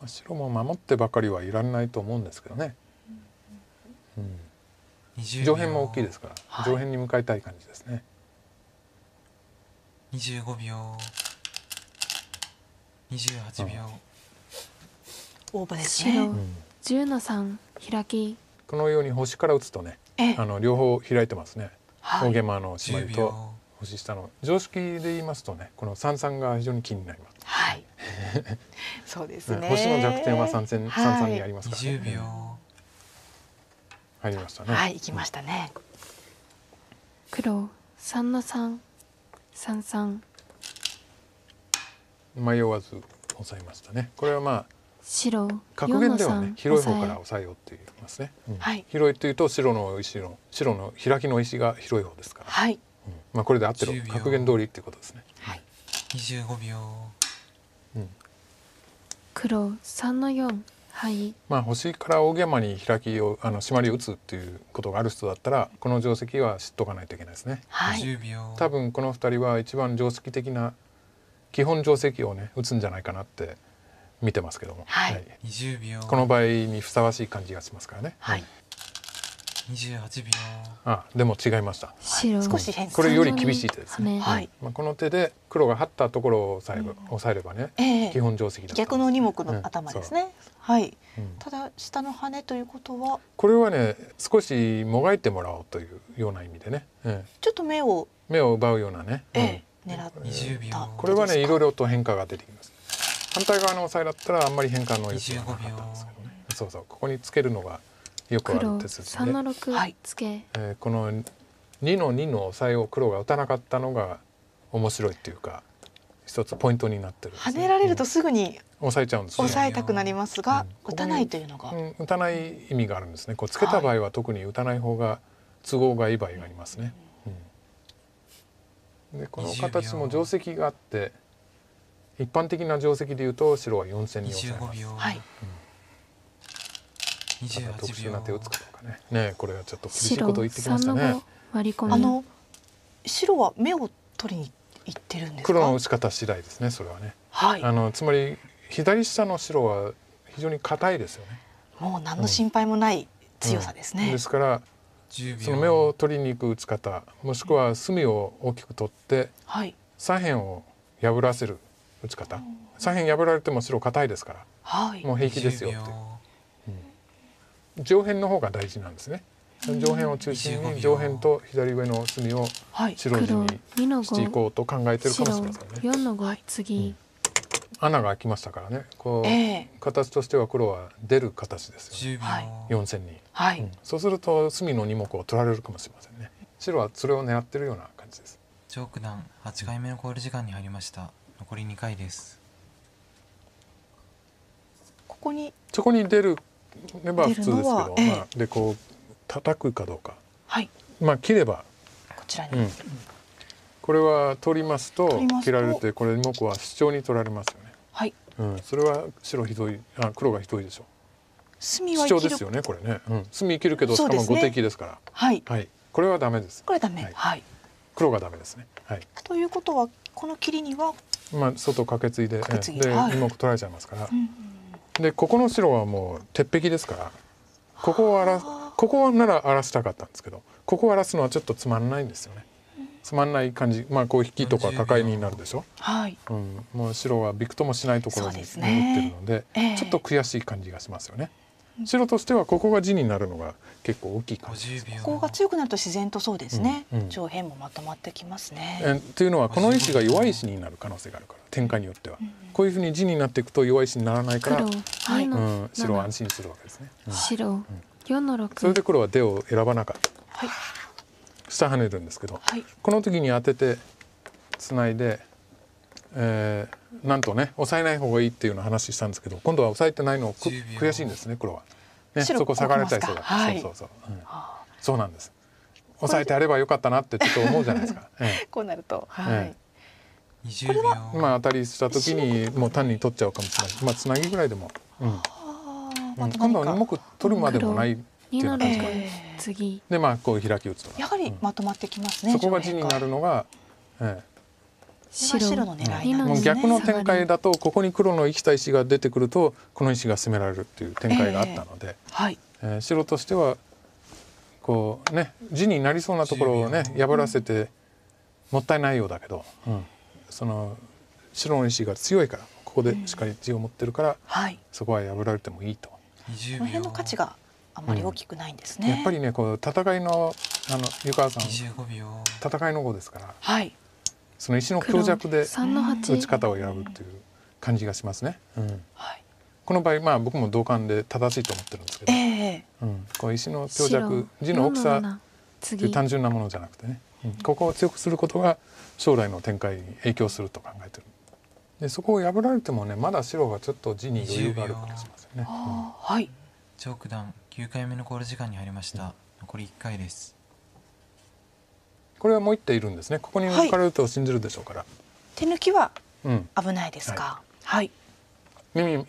白も守ってばかりはいられないと思うんですけど。ね。上辺も大きいですから上辺に向かいたい感じですね。25秒28秒、オーバーですね白の三開きこのように星から打つとね、あの両方開いてますね大ゲイマのシマリと星下の常識で言いますとねこの三三が非常に気になります。はい、そうですね。星の弱点は三線三三にありますから、ね。入りましたね。はい、行きましたね。黒三の三三三。迷わず押さえましたね。これはまあ白格言ではね広い方から抑えようっていいます。ね、はい、広いというと白の石の白の開きの石が広い方ですからはいうんまあ、これで合ってる格言通りっていうことです。ね、はい、秒、うん、黒3の四まあ星から大ゲイマにヒラキをシマリを打つっていうことがある人だったらこの定石は知っとかないといけないですね。はい、多分この2人は一番常識的な基本定石をね打つんじゃないかなって。見てますけども、はい、この場合にふさわしい感じがしますからね。はい28秒あでも違いました少し変これより厳しい手ですね、はいまあ、この手で黒が張ったところを押さえば,、押さえればね、え基本定石だ逆の二目の頭ですね、はい、ただ下の羽ということはこれはね少しもがいてもらおうというような意味でね、うん、ちょっと目を目を奪うようなね、ええ狙ったこれはねいろいろと変化が出てきます反対側のオサエだったらあんまり変換の余地はなかったんですけどねそうそうここにツケるのがよくある手筋でこの2の二のオサエを黒が打たなかったのが面白いっていうか一つポイントになってる、ね、ハネられるとすぐに、うん、抑えちゃうんです、ね、抑えたくなりますが、うん、打たないというのが、うん、打たない意味があるんですねこうつけた場合は特に打たない方が都合がいい場合がありますね、でこの形も定石があって一般的な定石でいうと白は4線にオサえます。うん、特殊な手を打つかどうかね。ねこれはちょっと厳しいこと言ってきましたね。あの白は目を取りにいってるんです黒の打ち方次第ですねそれはね。はい、あのつまり左下の白は非常に硬いですよね。もう何の心配もない強さですね。うんうん、ですからその目を取りに行く打ち方もしくは隅を大きく取って、はい、左辺を破らせる打ち方左辺破られても白硬いですからはい、もう平気ですよって。上辺の方が大事なんです。上辺を中心に上辺と左上の隅を白地にしていこうと考えてるかもしれませんね。の次、穴が開きましたからねこう形としては黒は出る形ですよね4線に、そうすると隅の2目を取られるかもしれませんね白はそれを狙ってるような感じですジョーク段8回目の考慮時間に入りました残り2回ですここにそこに出るれば普通ですけど、まあ、でこう叩くかどうか、はい、まあ切ればこちらに、うん、これは取りますと切られてこれ2目はシチョウに取られますよねはい、うん、それは白ひどいあ黒がひどいでしょう隅はシチョですよねこれね、うん、隅生きるけどしかも後手きですから、ね、はい、はい、これはダメですこれダメはい、黒がダメですねはいということはこの切りにはまあ、外カケツイで2今取られちゃいますから。でここの白はもう鉄壁ですからここここなら荒らしたかったんですけどここを荒らすのはちょっとつまんないんですよね。つまんない感じまあこう引きとか抱えになるでしょ。うん、もう白はびくともしないところに打ってるので、ちょっと悔しい感じがしますよね。白としてはここが地になるのが結構大きいここが強くなると自然とそうですね上辺もまとまってきますね。というのはこの石が弱い石になる可能性があるから展開によっては。こういうふうに地になっていくと弱い石にならないから白は安心するわけですね。白4のそれで黒は出を選ばなかった。下ハネるんですけど、この時にアテてツナいで、えー、なんとね抑えない方がいいっていうの話したんですけど今度は抑えてないの悔しいんですね黒は。ね、そこ下がれたりそうだ、はい、そうそうそう、うん、そうなんです抑えてあればよかったなってちょっと思うじゃないですか、ええ、こうなると、はい、ええ、これはまあ当たりした時にもう単に取っちゃうかもしれないまあつなぎぐらいでも、うん、ま、今度は2目取るまでもないっていう感じが、えー、でまあこう開き打つとやはりまとまってきますね、うん、そこが地になるのが、ええ逆の展開だとここに黒の生きた石が出てくるとこの石が攻められるっていう展開があったので白としては地になりそうなところを破らせてもったいないようだけど白の石が強いからここでしっかり地を持ってるからそこは破られてもいいと。この辺の価値があまり大きくないんですね。やっぱりね戦いの湯川さん戦いの碁ですから。その石の強弱で打ち方を選ぶっていう感じがします。ね。この場合まあ僕も同感で正しいと思ってるんですけどこう石の強弱地の大きさっていう単純なものじゃなくてね、ここを強くすることが将来の展開に影響すると考えてる。でそこを破られてもねまだ白がちょっと地に余裕があるかもしれませんね。張九段9回目の考慮時間に入りました。残り1回です。これはもう一手いるんですね。ここに抜かれると信じるでしょうから。手抜きは危ないですか。はい。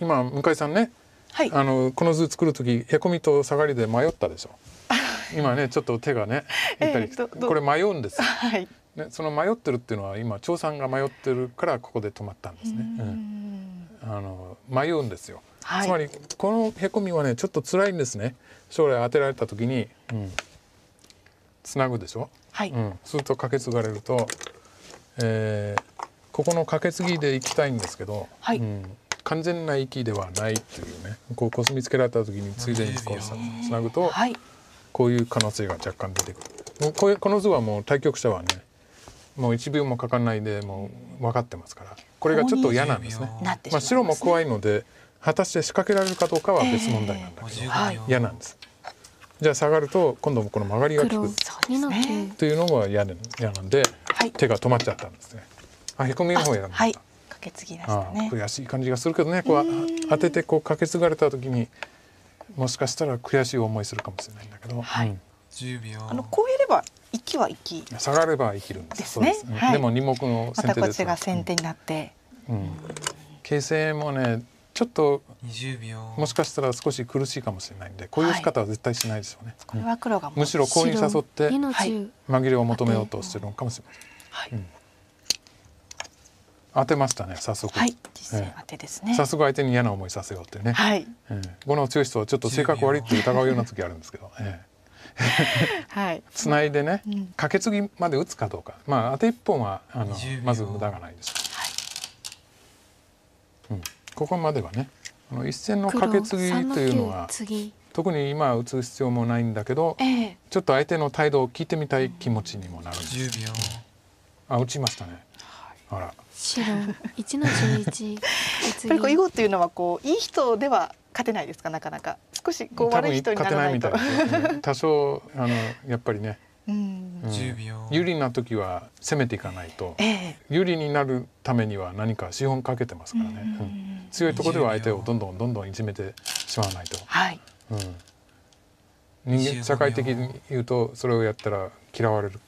今向井さんね、はい、あのこの図作る時ヘコミと下がりで迷ったでしょ。今ねちょっと手がねっり、これ迷うんです、はいね。その迷ってるっていうのは今張さんが迷ってるからここで止まったんですね。うん、あの迷うんですよ。はい、つまりこのヘコミはねちょっと辛いんですね。将来当てられた時に、うん、つなぐでしょ。するとカケツガれるとここのカケツギでいきたいんですけど完全な生きではないというコスミツケられた時についでにツナぐとこういう可能性が若干出てくるこの図はもう対局者はねもう1秒もかかんないでもう分かってますからこれがちょっと嫌なんですね。白も怖いので果たして仕掛けられるかどうかは別問題なんだけど嫌なんです。じゃあ下がると今度もこの曲がりが利くというのが嫌なんで手が止まっちゃったんです。ねあへこみの方やを選んだ。悔しい感じがするけどねこア当ててこうかけツがれた時にもしかしたら悔しい思いするかもしれないんだけど。秒あこうやれば生きは生き。サガれば生きるんです。でも二目の先手です。またこっちが先手になって。うん形勢もねちょっと秒もしかしたら少し苦しいかもしれないんでこういう打ち方は絶対しないですよね。これは黒がむしろコウに誘って紛れを求めようとしてるのかもしれません。当てましたね早速、はい、実当てですね、早速相手に嫌な思いさせようっていうね、はいえー、この強い人はちょっと性格悪いって疑うような時あるんですけど、えー、つ ないでねうん、カけ継ぎまで打つかどうかまあ当て一本はあのまず無駄がないです。はいうんここまでは1線のカケツギというのは特に今打つ必要もないんだけどちょっと相手の態度を聞いてみたい気持ちにもなるんです。あ打ちましたね。あら白一の十一。やっぱりこう囲碁っていうのはこういい人では勝てないですかなかなか。少しこう悪い人にならないと。多分勝てないみたい多少あのやっぱりねうん、秒有利な時は攻めていかないと有利になるためには何か資本かけてますからね、強いところでは相手をどんどんどんどんいじめてしまわないとはいうん、人間社会的に言うとそれをやったら嫌われる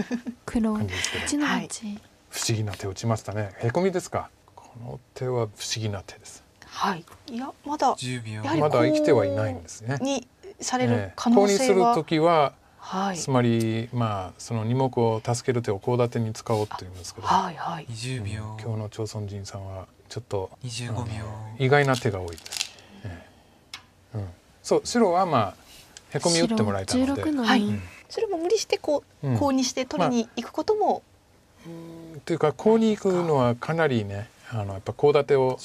感じですけど不思議な手を打ちましたねヘコミですかこの手は不思議な手ですはいいやまだ秒まだ生きてはいないんですねにされる可能性は、えー、コウにする時はつまりその2目を助ける手をコウ立てに使おうというんですけど今日の張村人さんはちょっと意外な手が多いです。白はへこみ打ってもらいたいので。白も無理してコウにして取りにいくことも。というかコウにいくのはかなりやっぱコウ立てを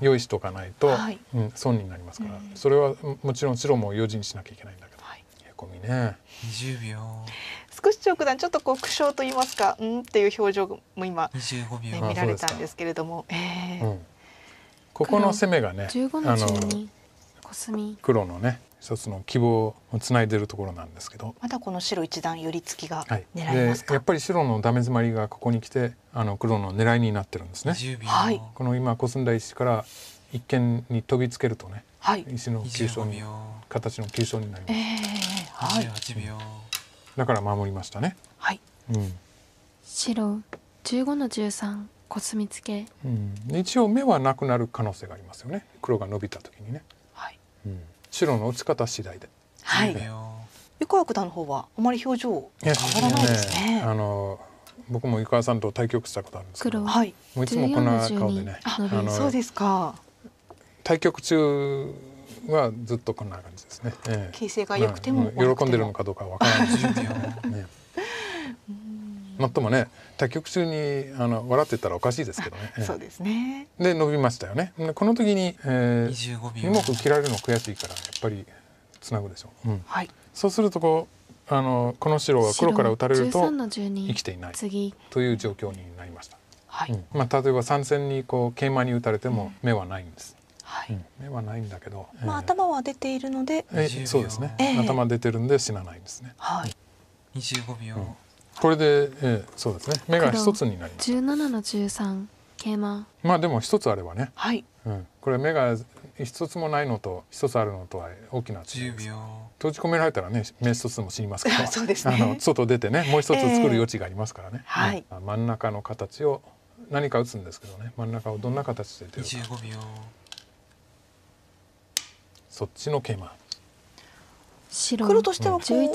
用意しとかないと損になりますからそれはもちろん白も用心しなきゃいけないんだけど。コミね20秒少し張九段ちょっとこう苦笑と言いますかうんっていう表情も今、ね、見られたんですけれども、えーうん、ここの攻めがねあの黒のね一つの希望をつないでるところなんですけどまだこの白一段寄り付きが狙いますか、はい、やっぱり白のダメ詰まりがここにきてあの黒の狙いになってるんですね。はこの今コスんだ石から一見に飛びつけるとね石の急所に形の急所になります、えー、だから守りましたね、はいうん、白15の13コスミツケ、うん、一応眼はなくなる可能性がありますよね黒がノビた時にね、はいうん、白の打ち方次第ではい湯川九段の方はあまり表情変わらないですね、ね、あの僕も湯川さんと対局したことあるんですけど、はい、もういつもこんな顔でねあのそうですか対局中はずっとこんな感じですね。え形勢が良くても喜んでるのかどうかわからないでしょうけどね。もっともね対局中にあの笑ってたらおかしいですけどね。そうですねで伸びましたよね。この時に、えー、2目切られるの悔しいからやっぱりつなぐでしょう。うんはい、そうするとこうあのこの白は黒から打たれると生きていない次という状況になりました。はい、うん、まあ、例えば三線にこう桂馬に打たれても目はないんです。目はないんだけど。まあ、頭は出ているので。えそうですね頭出てるんで死なないんです。ね、はい、秒、これでえそうですね目が一つになります十の三桂馬まあでも一つあればねはいうん、これ目が一つもないのと一つあるのとは大きな違いで閉じ込められたらね目一つも死にますから そうです、ね、あの外出てねもう一つ作る余地がありますからねはい、真ん中の形を何か打つんですけどね真ん中をどんな形で出るか。そっちの桂馬。白黒としては追い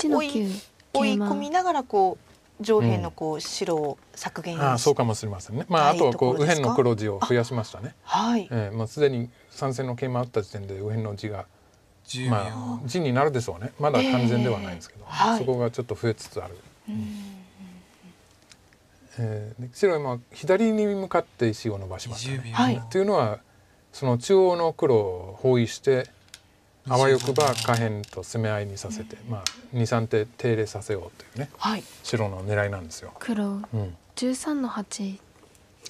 込みながらこう上辺のこう白を削減したいとそうかもしれません。ね。まああとはこう右辺の黒地を増やしました。ね。はい。えもうでに三線の桂馬あった時点で右辺の地がまあ地になるでしょうね。まだ完全ではないんですけどそこがちょっと増えつつある。うん、え白はまあ左に向かって石を伸ばしました。というのはその中央の黒を包囲してあわよくば下辺と攻め合いにさせてまあ、23手手入れさせようというね、白の狙いなんですよ。黒13の八。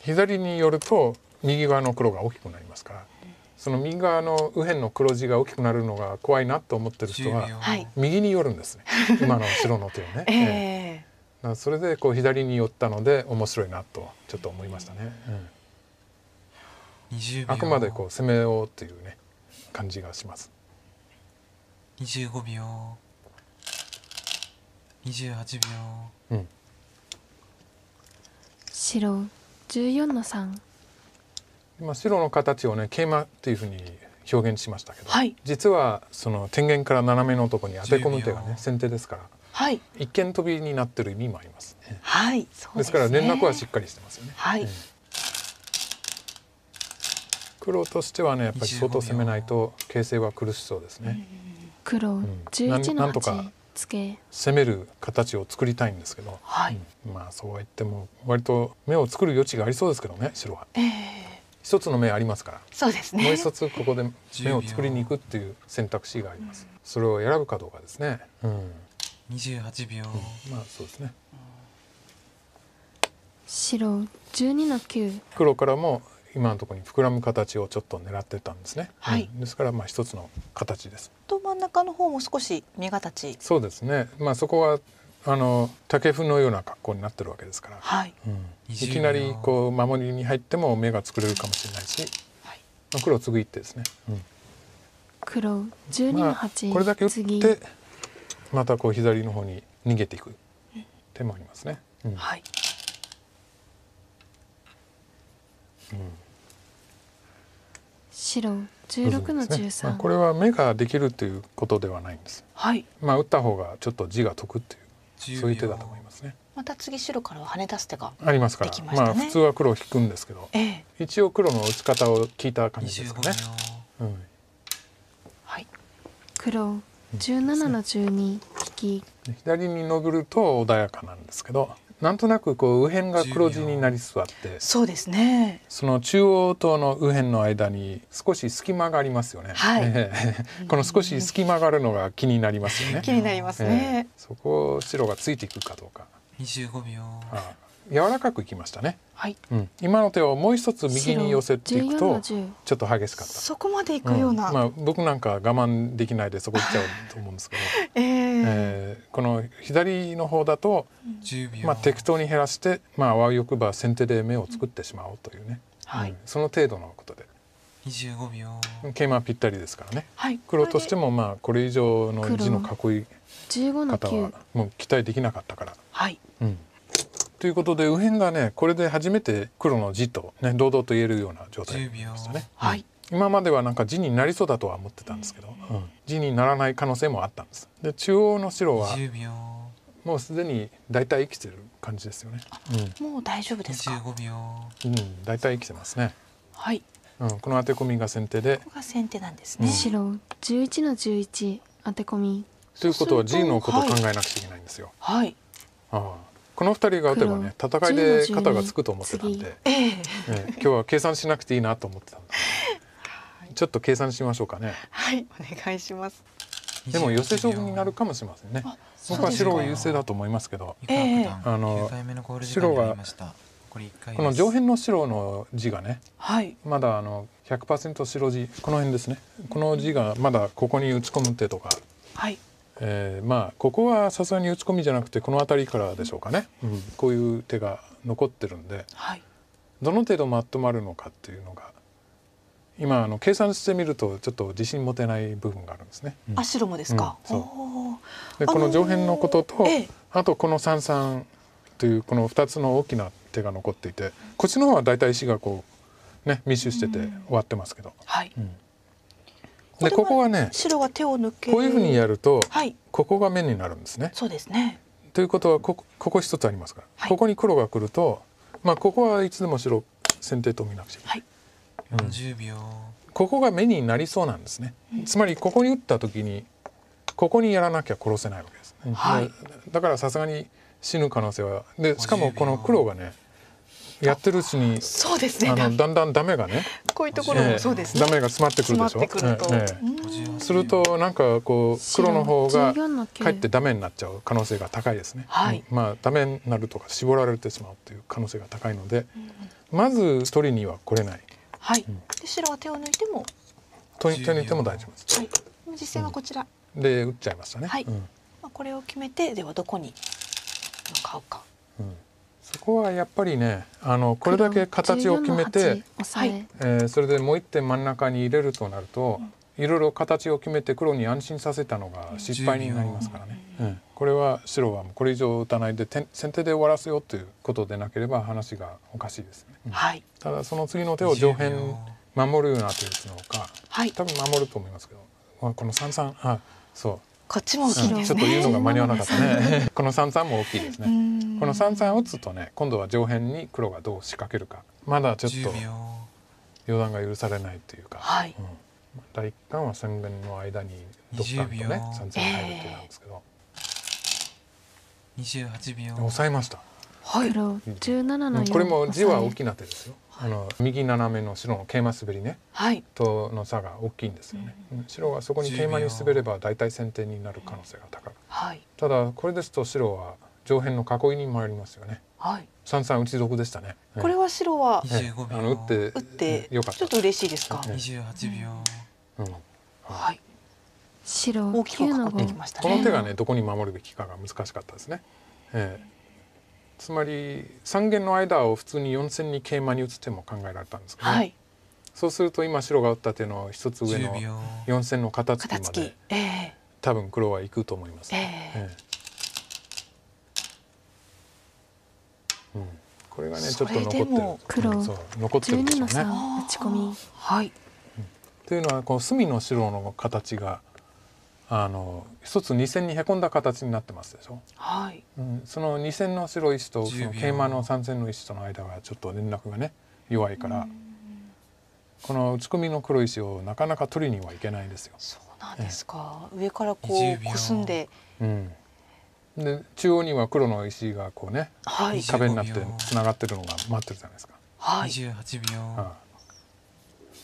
左によると右側の黒が大きくなりますからその右側の右辺の黒字が大きくなるのが怖いなと思ってる人は右に寄るんですね 今の白の手をね。ええそれでこう左に寄ったので面白いなとちょっと思いましたね。うん、あくまでこう攻めようというね感じがします。25秒28秒うん白14の三。今白の形をねケイマっていうふうに表現しましたけど、はい、実はその天元から斜めのとこにアテ込む手がね先手ですから、はい、一見トビになってる意味もあります、ね、はい、ですね、ですから連絡はしっかりしてますよね。はい、うん、黒としてはねやっぱり相当攻めないと形勢は苦しそうですね。うん黒11の八ツケ。攻める形を作りたいんですけどはいまあそうは言っても割と目を作る余地がありそうですけどね白は。一つの目ありますからそうですねもう一つここで目を作りに行くっていう選択肢があります。それを選ぶかどうかですね。うん、28秒、まあそうですね。白12の九。黒からも今のところに膨らむ形をちょっと狙ってたんですね。はい、うん、ですからまあ一つの形です。と真ん中の方も少し目が立ちそうですね。まあそこはあの竹譜のような格好になってるわけですから、はいうん、いきなりこう守りに入っても目が作れるかもしれないし、はい、まあ、黒ツいってですね。うん、黒12の8、まあ、これだけ打ってまたこう左の方に逃げていく手もありますね。うん、はいうん白のまあ、これは目ができるということではないんです。はい、まあ打った方がちょっと地が得っていうそういう手だと思います。ねまた次白からはハネ出す手がありますからまあ普通は黒を引くんですけど、一応黒の打ち方を聞いた感じですかね。はい黒17の十二引き、左にノブると穏やかなんですけどなんとなくこう右辺が黒字になりそうってそうですねその中央との右辺の間に少し隙間がありますよね、はい、この少し隙間があるのが気になりますよね気になりますね、えー、そこを白がついていくかどうか25秒ああ今の手をもう一つ右に寄せていくとちょっと激しかった。で僕なんか我慢できないでそこいっちゃうと思うんですけどこの左の方だと適当に減らしてあわよくば先手で眼を作ってしまおうというその程度のことでケ秒桂はぴったりですから黒としてもこれ以上の地の囲い方はもう期待できなかったから。ということで右辺がねこれで初めて黒の地と、ね、堂々と言えるような状態になりましたね。はい今まではなんか地になりそうだとは思ってたんですけど、うん、地にならない可能性もあったんです。で中央の白はもうすでに大体生きてる感じですよね。うん、もう大丈夫ですか。うん、大体生きてますね。はい。うん、この当て込みが先手で。ここが先手なんですね。白十一の十一当て込み。ということは G のことを考えなくちゃいけないんですよ。はい。ああ。この二人が打てばね戦いで肩がつくと思ってたんでえ今日は計算しなくていいなと思ってたんでちょっと計算しましょうか。ねはいお願いします。でも寄せ勝負になるかもしれませんね。僕は白を優勢だと思いますけど、あの白がこの上辺の白の字がね、はい、まだあの100%白字この辺ですねこの字がまだここに打ち込む手とか、はい、まあここはさすがに打ち込みじゃなくてこの辺りからでしょうかこういう手が残ってるんでどの程度まとまるのかっていうのが今計算してみるとちょっと自信持てない部分があるんです。白もですか。でこの上辺のこととあとこの三々というこの2つの大きな手が残っていてこっちの方は大体石がこう密集してて終わってますけど。でここがこういうふうにやるとここが眼になるんです。ね。ねそうですということはここここ一つありますからここに黒が来るとまあ、ここはいつでも白先手と見なくちゃいけない。ここが目になりそうなんですね。つまりここに打った時にここにやらなきゃ殺せないわけです、ねはい、だからさすがに死ぬ可能性はでしかもこの黒がねやってるうちにそうです、ね、だんだんダメがねこういうところもそうですね。ダメが詰まってくるでしょ。するとなんかこう黒の方がかえってダメになっちゃう可能性が高いですね。はい、まあダメになるとか絞られてしまうという可能性が高いのでまず取りには来れない。はい。で白は手を抜いても。手を抜いても大丈夫です。はい。実戦はこちら。で打っちゃいましたね。はい。まあこれを決めてではどこに向かうか。ここはやっぱりねあのこれだけ形を決めてえそれでもう一点真ん中に入れるとなるといろいろ形を決めて黒に安心させたのが失敗になりますからね、これは白はこれ以上打たないで先手で終わらせようということでなければ話がおかしいです。はい、ただその次の手を上辺守るような手打つのか多分守ると思いますけどこの三三々そうこの三々も大きいです。この三々打つと今度は上辺に黒がどう仕掛けるかまだちょっと予断が許されないというか第一感は三眼の間にドッカンと三々に入る手なんですけど。秒抑えました。これも地は大きな手ですよ。あの右斜めの白のケイマスベリとの差が大きいんですよね。白はそこにケイマに滑れば大体先手になる可能性が高い。ただこれですと白は上辺の囲いに回りますよね。三三打ち得でしたね。これは白はあの打って打ってよかったちょっと嬉しいですか。二十八秒。はい。白大きく囲ってきましたこの手がねどこに守るべきかが難しかったですね。ええつまり三間の間を普通に四線に桂馬に打つ手も考えられたんですけどそうすると今白が打った手の一つ上の四線の肩ツキまで多分黒はいくと思います。うん、これがねちょっと残ってる、うん、そう残ってるんですよね。はい、というのはこの隅の白の形があの一つ二線にへこんだ形になってますでしょ。はいうん、その二線の白石とケイマの三線の石との間はちょっと連絡がね弱いからこの打ち込みの黒石をなかなか取りにはいけないですよ。そうなんですか上からこうコスんで。うん、で中央には黒の石がこうね、はい、壁になってツナがってるのが待ってるじゃないですか。はい、秒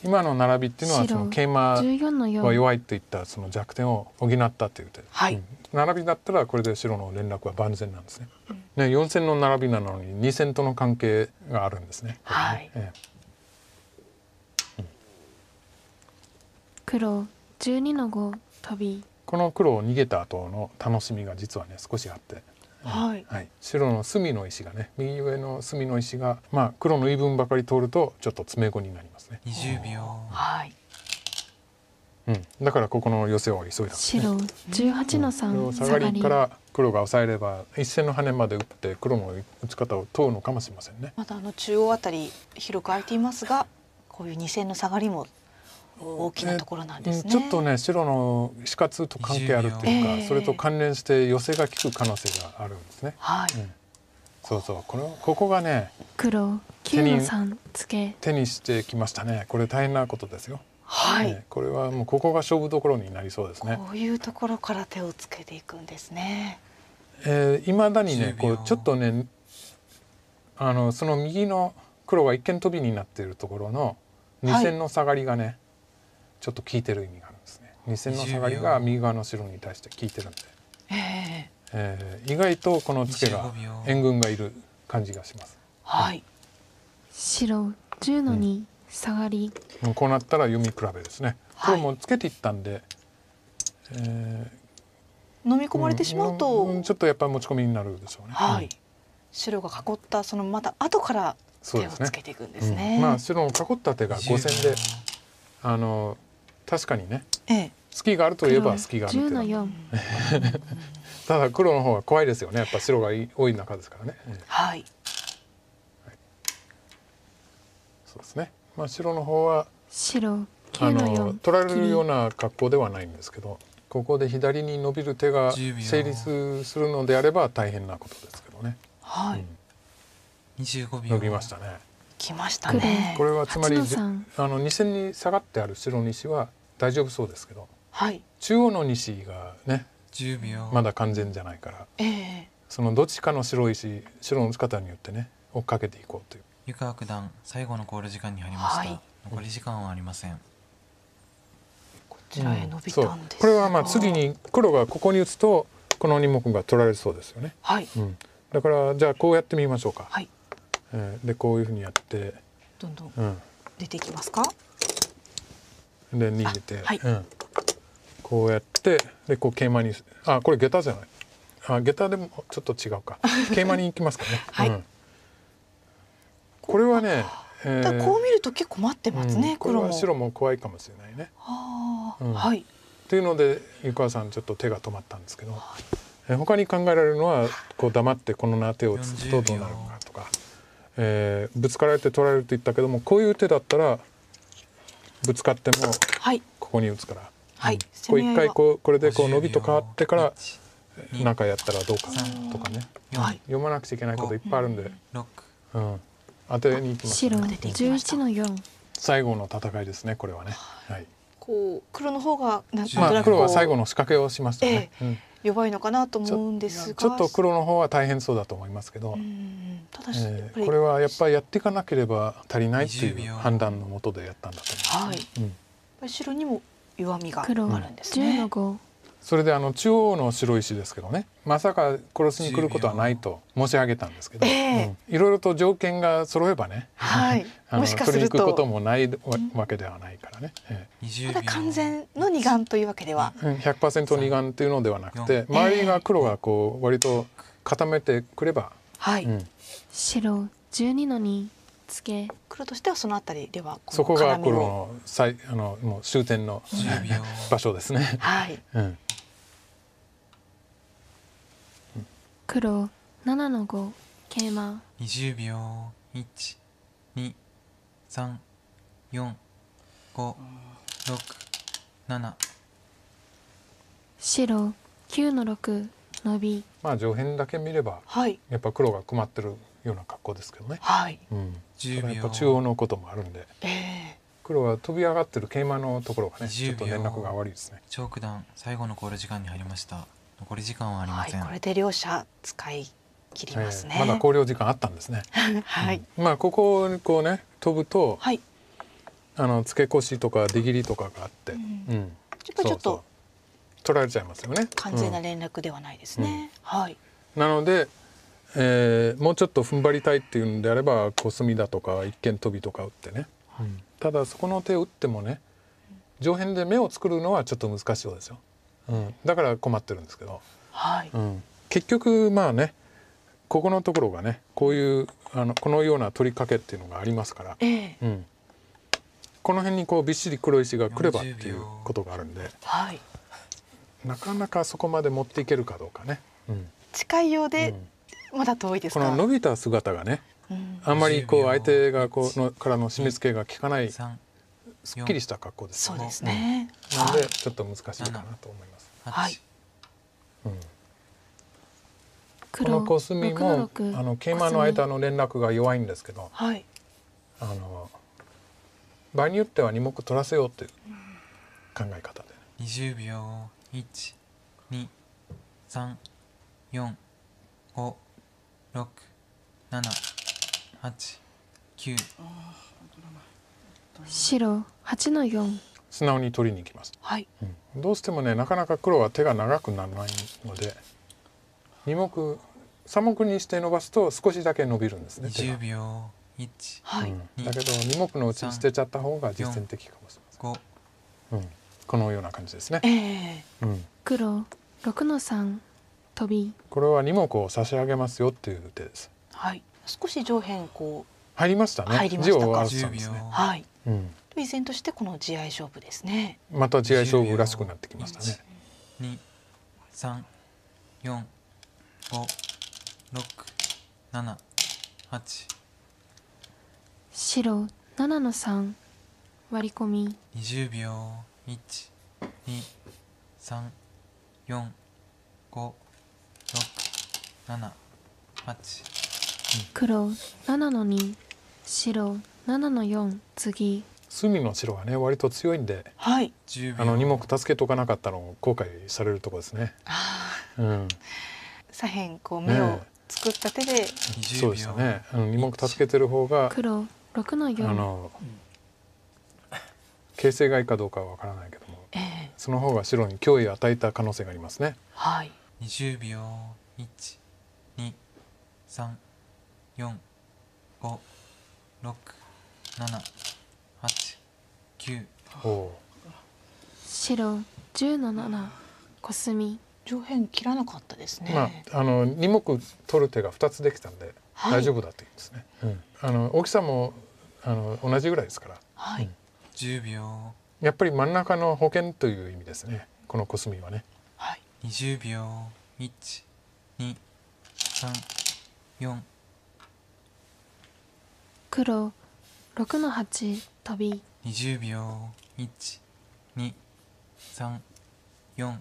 今の並びっていうのはそのケイマは弱いっていったその弱点を補ったという手、はい、ナラビだったらこれで白の連絡は万全なんですね。ね4線の並びなのに2線との関係があるんですね。はい、ええ、うん、黒12の五飛びこの黒を逃げた後の楽しみが実はね少しあって。はい、はい、白の隅の石がね右上の隅の石が、まあ、黒の言い分ばかり通るとちょっと詰め子になります。二十秒。だからここのヨセを急いだんです。これをサガリから黒が抑えれば一線の羽まで打って黒の打ち方を問うのかもしれません。ね。まだ中央あたり広く空いていますがこういう二線の下がりも大きなところなんですね。ちょっとね、白の死活と関係あるっていうかそれと関連して寄せが効く可能性があるんです。ね。はい。そうそうこのここがね黒9の三ツケ手にしてきましたねこれ大変なことですよ。はい、これはもうここが勝負どころになりそうですね。こういうところから手をつけていくんですね。えー、まだにねこうちょっとねあのその右の黒が一見飛びになっているところの2線の下がりがね、はい、ちょっと効いてる意味があるんですね。2線の下がりが右側の白に対して効いてるんで。ええーえ意外とこのツケが援軍がいる感じがします。白十の二サガリ。こうなったら読み比べです。ね。黒もつけていったんで。飲み込まれてしまうと。ちょっとやっぱり持ち込みになるでしょう。ね。白が囲ったそのまた後から手をつけていくんですね。白の囲った手が五線であの確かにね隙があるといえば隙がある十の四。ただ黒の方が怖いですよねやっぱ白が多い中ですからね。はい、そうですね、まあ、白の方は白あの取られるような格好ではないんですけどここで左に伸びる手が成立するのであれば大変なことですけどね。はい、25秒伸びましたね。来ましたね。これはつまりあの二線に下がってある白2子は大丈夫そうですけど、はい、中央の西がね秒まだ完全じゃないからえそのどっちかの白石白の打ち方によってね追っかけていこうという湯川九段最後の考慮時間に入りました、はい、残り時間はありません、こちらへ伸びたんです、うん、これはまあ次に黒がここに打つとこの2目が取られそうですよね、はいうん、だからじゃあこうやってみましょうか、はいえー、でこういうふうにやってどんどん出てきますか、うん、で逃げて、はいうん、こうやってでこう桂馬にあこれ下駄じゃないあ下駄でもちょっと違うか桂馬にいきますかね。はい、うん、これはねこう見ると結構待ってますね、うん、これは白も怖いかもしれないね。はうん、はい。っていうので湯川さんちょっと手が止まったんですけど、はい、他に考えられるのはこう黙ってこのな手を打つとどうなるかとか、えー、ぶつかられて取られると言ったけどもこういう手だったらぶつかってもここに打つから、は一回こうこれでこうノビと変わってから何かやったらどうかとか読まなくちゃいけないこといっぱいあるんでうん、アてにいきました最後の戦いですねこれは。ね、はい、こう黒の方が何となく。黒は最後の仕掛けをしました。弱いのかなと思うんですがちょっと黒の方は大変そうだと思いますけどただし、これはやっぱりやっていかなければ足りないっていう判断のもとでやったんだと思います。白にもそれで中央の白石ですけどまさか殺しにくることはないと申し上げたんですけどいろいろと条件がそろえば取りにいくこともないわけではないから。ただ完全の二眼というわけでは。1 0 0二眼というのではなくて周りが黒が割と固めてくれば。白12の二。黒としてはその辺りではそこがもう終点の 場所です。黒7の五桂馬20秒1234567白9の六ノビまあ上辺だけ見れば、やっぱ黒が困ってるような格好ですけどね。やっぱ中央のこともあるんで、えー、黒は飛び上がってる桂馬のところがねちょっと連絡が悪いですね張九段最後の考慮時間に入りました残り時間はありません、はい、これで両者使い切りますね、えー、まだ考慮時間あったんですねはい、うん、まあここにこうね飛ぶと、はい、あの付け越しとか出切りとかがあって、うん、うん、やっとちょっと取られちゃいますよね完全な連絡ではないですね、うん、はいなのでえー、もうちょっと踏ん張りたいっていうんであればコスミだとか一間トビとか打ってね、はい、ただそこの手を打ってもね上辺で目を作るのはちょっと難しそうですよ、うん、だから困ってるんですけど、はいうん、結局まあねここのところがねこういうあのこのような取りかけっていうのがありますから、えー、うん、この辺にこうびっしり黒石が来ればっていうことがあるんで、はい、なかなかそこまで持っていけるかどうかね。うん、近いようで、うんまだ遠いこの伸びた姿がね、あんまりこう相手がこうのからの締め付けが効かないすっきりした格好ですそうですね。なのでちょっと難しいかなと思います。はいうこのコスミもあの桂馬の間の連絡が弱いんですけどはい、あの場合によっては2目取らせようという考え方で。20秒12345六七八九白八の四素直に取りに行きます、はいうん、どうしてもねなかなか黒は手が長くならないので二目三目にして伸ばすと少しだけ伸びるんですね十秒一、はいうん、だけど二目のうち捨てちゃった方が実践的かもしれません、うん、このような感じですね、えーうん、黒六の三飛び。これは2目を差し上げますよっていう手です。はい。少し上辺こう入りましたね。はい。地を依然としてこの地合い勝負ですね。また地合い勝負らしくなってきましたね。二、三、四、五、六、七、八。白七の三割り込み二十秒一、二、三、四、五。と七八黒七の二白七の四次隅の白はね割と強いんで、はい、あの二目助けとかなかったのを後悔されるとこですね。うん、左辺こう目を作った手で、そうでしたね。あの二目助けてる方が黒六の四あの形勢がいいかどうかはわからないけどもええその方が白に脅威を与えた可能性がありますね。はい。20秒123456789白10の七コスミ上辺切らなかったですね。まああの2目取る手が2つできたんで大丈夫だっていうんですね。あの大きさもあの同じぐらいですから、はい、秒やっぱり真ん中の保険という意味ですねこのコスミはね。20秒1234黒6の八トビ20秒12345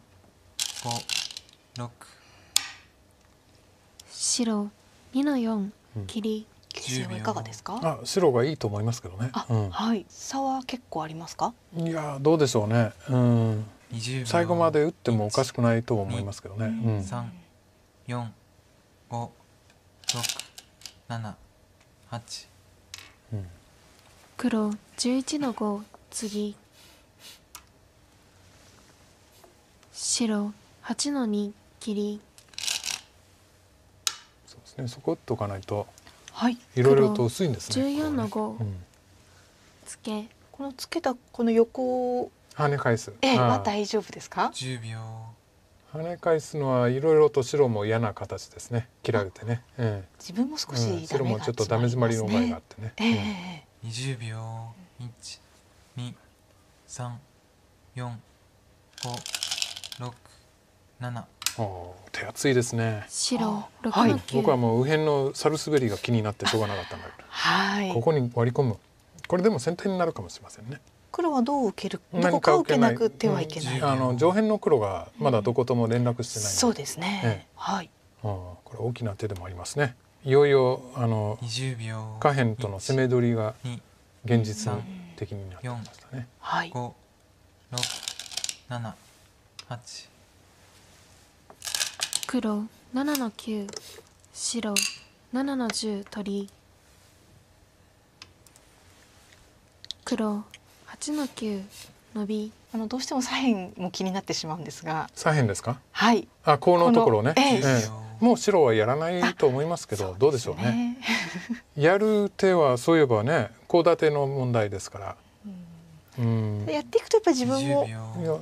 白2の四切り、はいかがですかあ白がいいと思いますけどね、うん、はい差は結構ありますかいやどうでしょうねうん最後まで打ってもおかしくないと思いますけどね。うん、黒11の五次白八の二切りそうですねそこ打っとかないと、はい、いろいろと薄いんですね。十四の五、つ、うん、ツこのつけたこの横跳ね返すのはいろいろと白も嫌な形です切られて。白もちょっとダメヅマリの前があって。手厚いですね。僕はもう右辺のサルスベリが気になってしょうがなかったんだけどここにワリ込むこれでも先手になるかもしれません。ね黒はどう受けるどこか受けなくてはいけない。あの上辺の黒がまだどことも連絡してないそうですね、はい、あ、これ大きな手でもあります。ねいよいよあの秒下辺との攻め取りが現実的になってきました。黒7の九白七の十取り黒どうしても左辺も気になってしまうんですが。左辺ですかコウのところ。もう白はやらないと思いますけどどうでしょうね。やる手はそういえばコウ立ての問題ですから。やっていくとやっぱり自分も。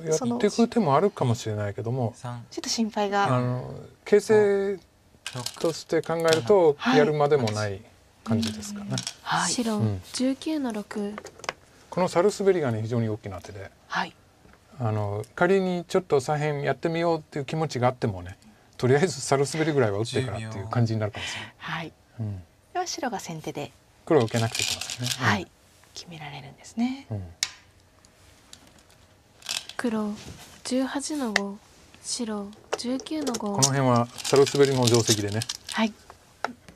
やっていく手もあるかもしれないけどもちょっと心配が。形勢として考えるとやるまでもない感じですか。このサルスベリが非常に大きな手ではい、あの仮にちょっと左辺やってみようっていう気持ちがあってもねとりあえずサルスベリぐらいは打ってからっていう感じになるかもしれない。はいうん、れは白が先手で。黒受けなくて済ますね、はい決められるんですね。うん、黒18の五白19の五この辺はサルスベリの定石でね、はい、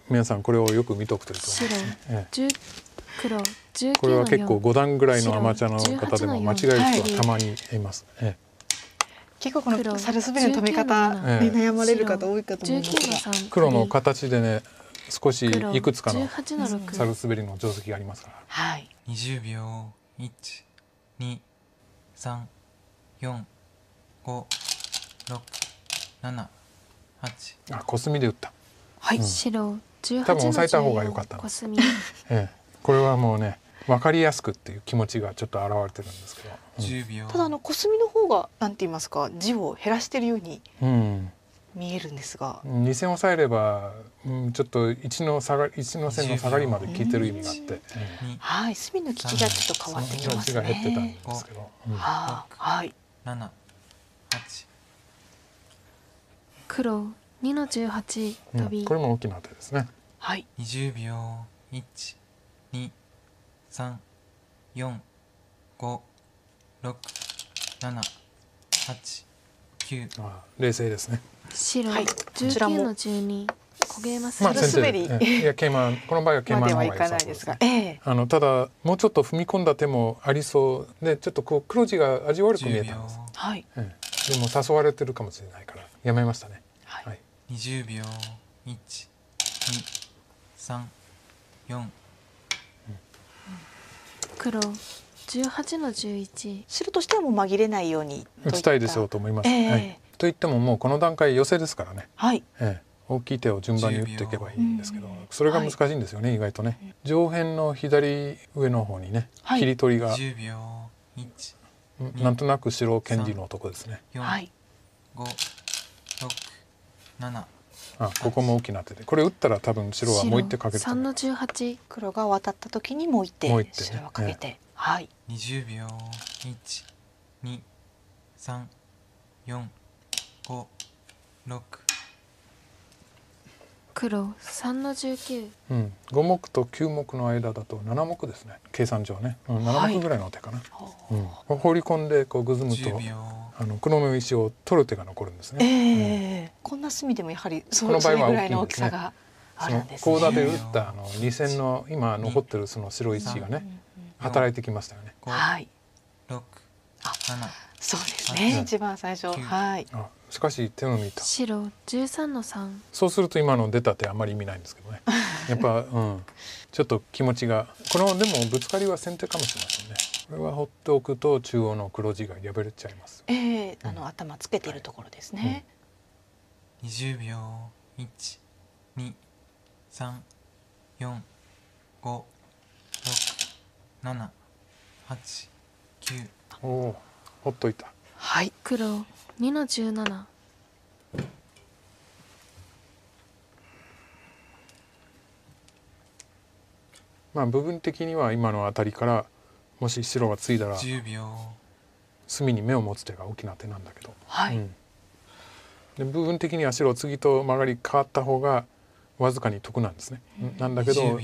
皆さんこれをよく見ておくといいと思います、ね、白これは結構五段ぐらいのアマチュアの方でも間違える人はたまにいます。結構このサルスベリの止め方に悩まれる方多いかと思います黒の形でね。少しいくつかのサルスベリの定石がありますから。二二、十秒一、三、四、五、六、七、八。あ、コスミで打ったはい。白多分オサえた方が良かったコんで え。これはもうね分かりやすくっていう気持ちがちょっと表れてるんですけど、うん、ただあのコスミの方が何て言いますか字を減らしてるように見えるんですが、うん、2線オサえれば、うん、ちょっと1の下が1の線の下がりまで効いてる意味があって、はい隅の利きがちょっと変わってきますねが減ってたんですけど、ははい7 8黒2の18トビ、これも大きな手ですねはい20秒1 23456789冷静ですね白19の十二、焦げますね。いやケイマこの場合はケイマの方が良さそうただもうちょっと踏み込んだ手もありそうでちょっとこう黒字が味悪く見えたんです。はい。でも誘われてるかもしれないからやめましたね。はい。20秒一二三四黒18の十一白としてはもう紛れないように打ちたいでしょうと思います。といってももうこの段階ヨセですからね、大きい手を順番に打っていけばいいんですけどそれが難しいんですよね、意外とね。上辺の左上の方にね切り取りがなんとなく白権利の男ですね。はい、567ここも大きな手でこれ打ったら多分白はもう一手かけるとの十八黒が渡った時にもう1手白はかけて。20秒1234567。黒三の十九。うん、5目と九目の間だと七目ですね計算上ね、うん、目ぐらいの手かな、はいうん、放り込んでこうぐずむとあの黒目石を取る手が残るんですね、えー、うん、こんな隅でもやはりそのそれぐらいの大きさがあるんですねコウ立打ったあの二線の今残ってるその白石がね働いてきましたよねはい六。あ七。そうですね、一番最初はいしかし手の抜いた白13の三そうすると今の出た手あんまり意味ないんですけどね やっぱ、うん、ちょっと気持ちがこのでもぶつかりは先手かもしれませんねこれは放っておくと中央の黒地が破れちゃいますええーうん、あの頭つけてるところですね、はいうん、秒一二三四五六七八九おおほっといたはい黒2の十七。まあ部分的には今の辺りからもし白がツイだら隅に眼を持つ手が大きな手なんだけど、はいうん、で部分的には白ツギと曲がり変わった方がわずかに得なんですね。なんだけど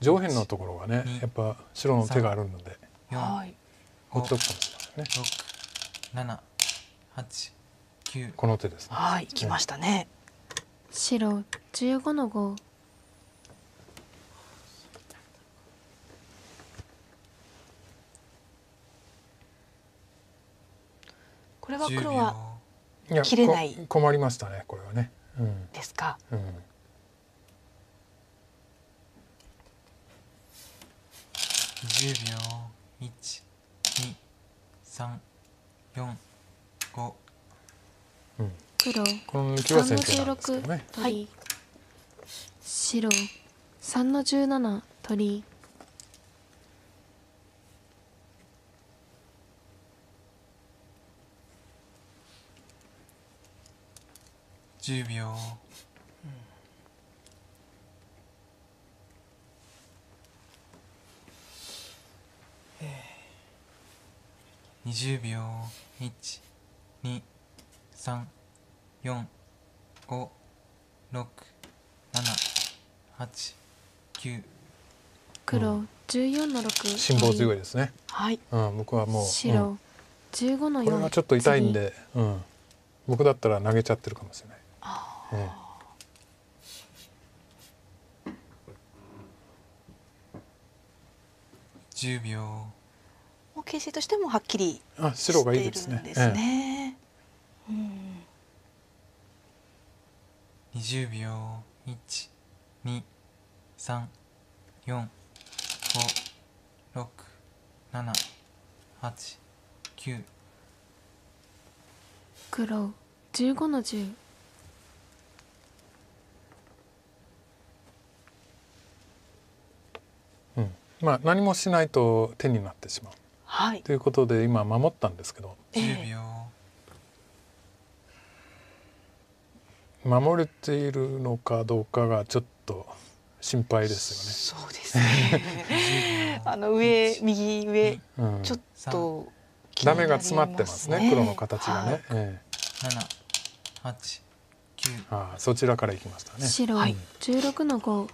上辺のところはねやっぱ白の手があるので持っとくかもしれないね。七八九。この手です、ね、はい、きましたね。白十五の五。これは黒は切れないこ困りましたねこれはね。うん、ですか。うん。10秒123四五。うん。黒三の十六はい白三の十七取り。10秒。20秒。123456789黒14の六辛抱強いですね、はいうん、僕はもう、白、うん、15の四これはちょっと痛いんで、うん、僕だったら投げちゃってるかもしれない。あええ10秒。形勢としてもはっきりしてるんですね。20秒123456789黒15の10うんまあ何もしないと手になってしまう。はい、ということで今守ったんですけど守れているのかどうかがちょっと心配ですよね。そうですね あの上右上、うん、ちょっとダメが詰まってますね、えー、黒の形がね。えー、あそちらからいきましたね。白16の五。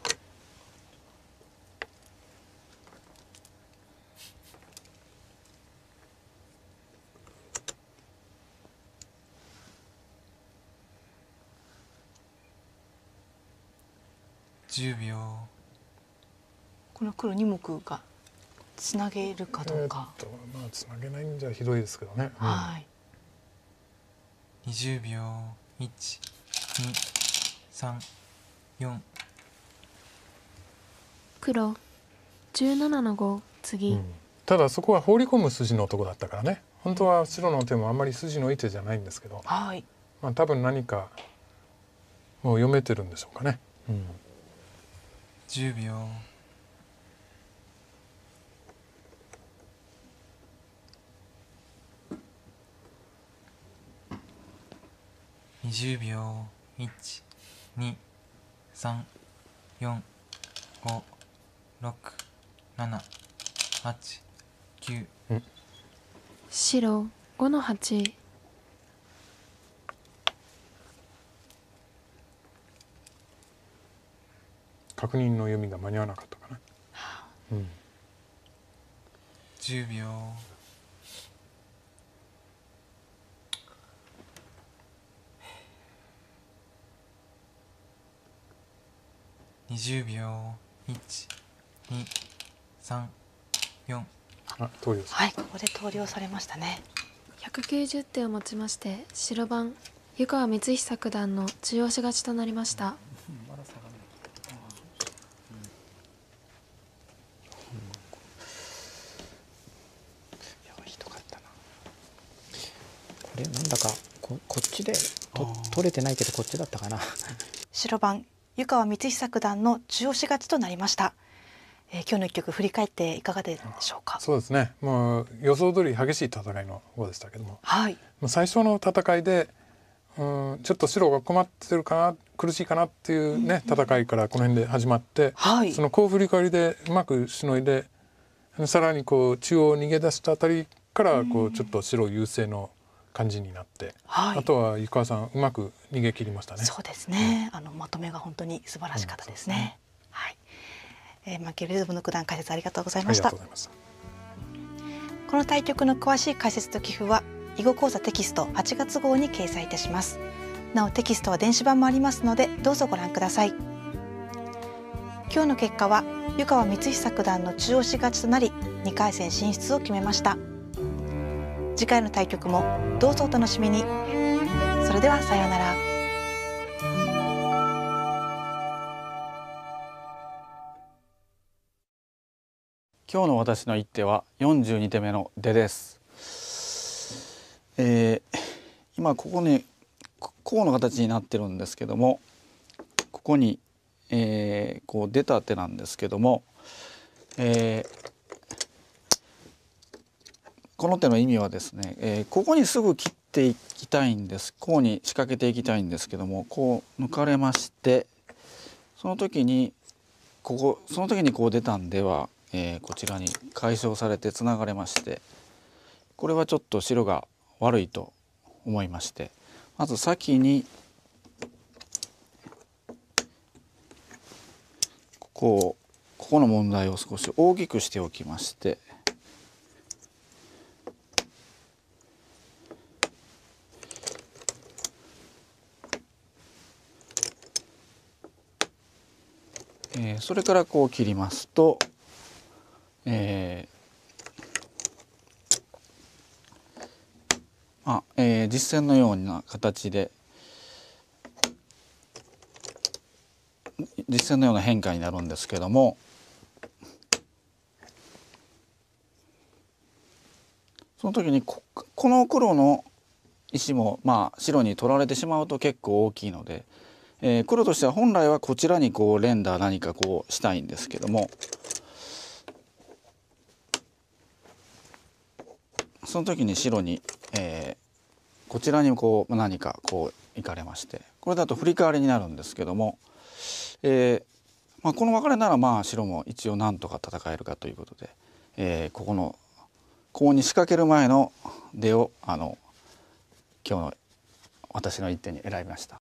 秒この黒2目がつなげるかどうか。まツナげないんじゃひどいですけど。ね、はい秒黒17の五ツギ。ただそこは放り込む筋のとこだったからね本当は白の手もあんまり筋のいい手じゃないんですけどはいまあ、多分何かもう読めてるんでしょうか。ね。うん10秒20秒123456789白5の八確認の読みが間に合わなかったかな。10秒。20秒123あ投了はいここで投了されましたね190手をもちまして白番湯川光久九段の中押し勝ちとなりました。れてないけどこっちだったかな白番湯川光久九段の中押し勝ちとなりました、えー、今日の一局振り返っていかがでしょうかそうですねもう予想通り激しい戦いの方でしたけども、はい、もう最初の戦いでうんちょっと白が困ってるかな苦しいかなっていうね、うんうん、戦いからこの辺で始まって、はい、そのこう振り返りでうまくしのいでさらにこう中央逃げ出したあたりからこうちょっと白優勢の感じになって、あとは湯川さんうまく逃げ切りましたね。そうですね、あのまとめが本当に素晴らしかったですね。はい、えー、マキエルズムの九段解説ありがとうございました。この対局の詳しい解説と寄付は囲碁講座テキスト8月号に掲載いたします。なおテキストは電子版もありますのでどうぞご覧ください。今日の結果は湯川光久九段の中押し勝ちとなり2回戦進出を決めました。次回の対局もどうぞお楽しみにそれではさようなら。今日の私の一手は42手目の出です、えー、今ここにこうの形になってるんですけどもここに、えー、こう出た手なんですけども、えー、この手の意味はですね、えー、ここにすぐ切っていきたいんですこうに仕掛けていきたいんですけどもこう抜かれましてその時にここその時にこう出たんでは、えー、こちらに解消されてつながれましてこれはちょっと白が悪いと思いましてまず先にここをここの問題を少し大きくしておきましてそれからこう切りますとえまあ実戦のような形で実戦のような変化になるんですけどもその時にここの黒の石もまあ白に取られてしまうと結構大きいので。えー、黒としては本来はこちらにこう連打何かこうしたいんですけどもその時に白に、えー、こちらにこう何かこう行かれましてこれだとフリカワリになるんですけども、えーまあ、この別れならまあ白も一応なんとか戦えるかということで、えー、ここのここに仕掛ける前の出をあの今日の私の一手に選びました。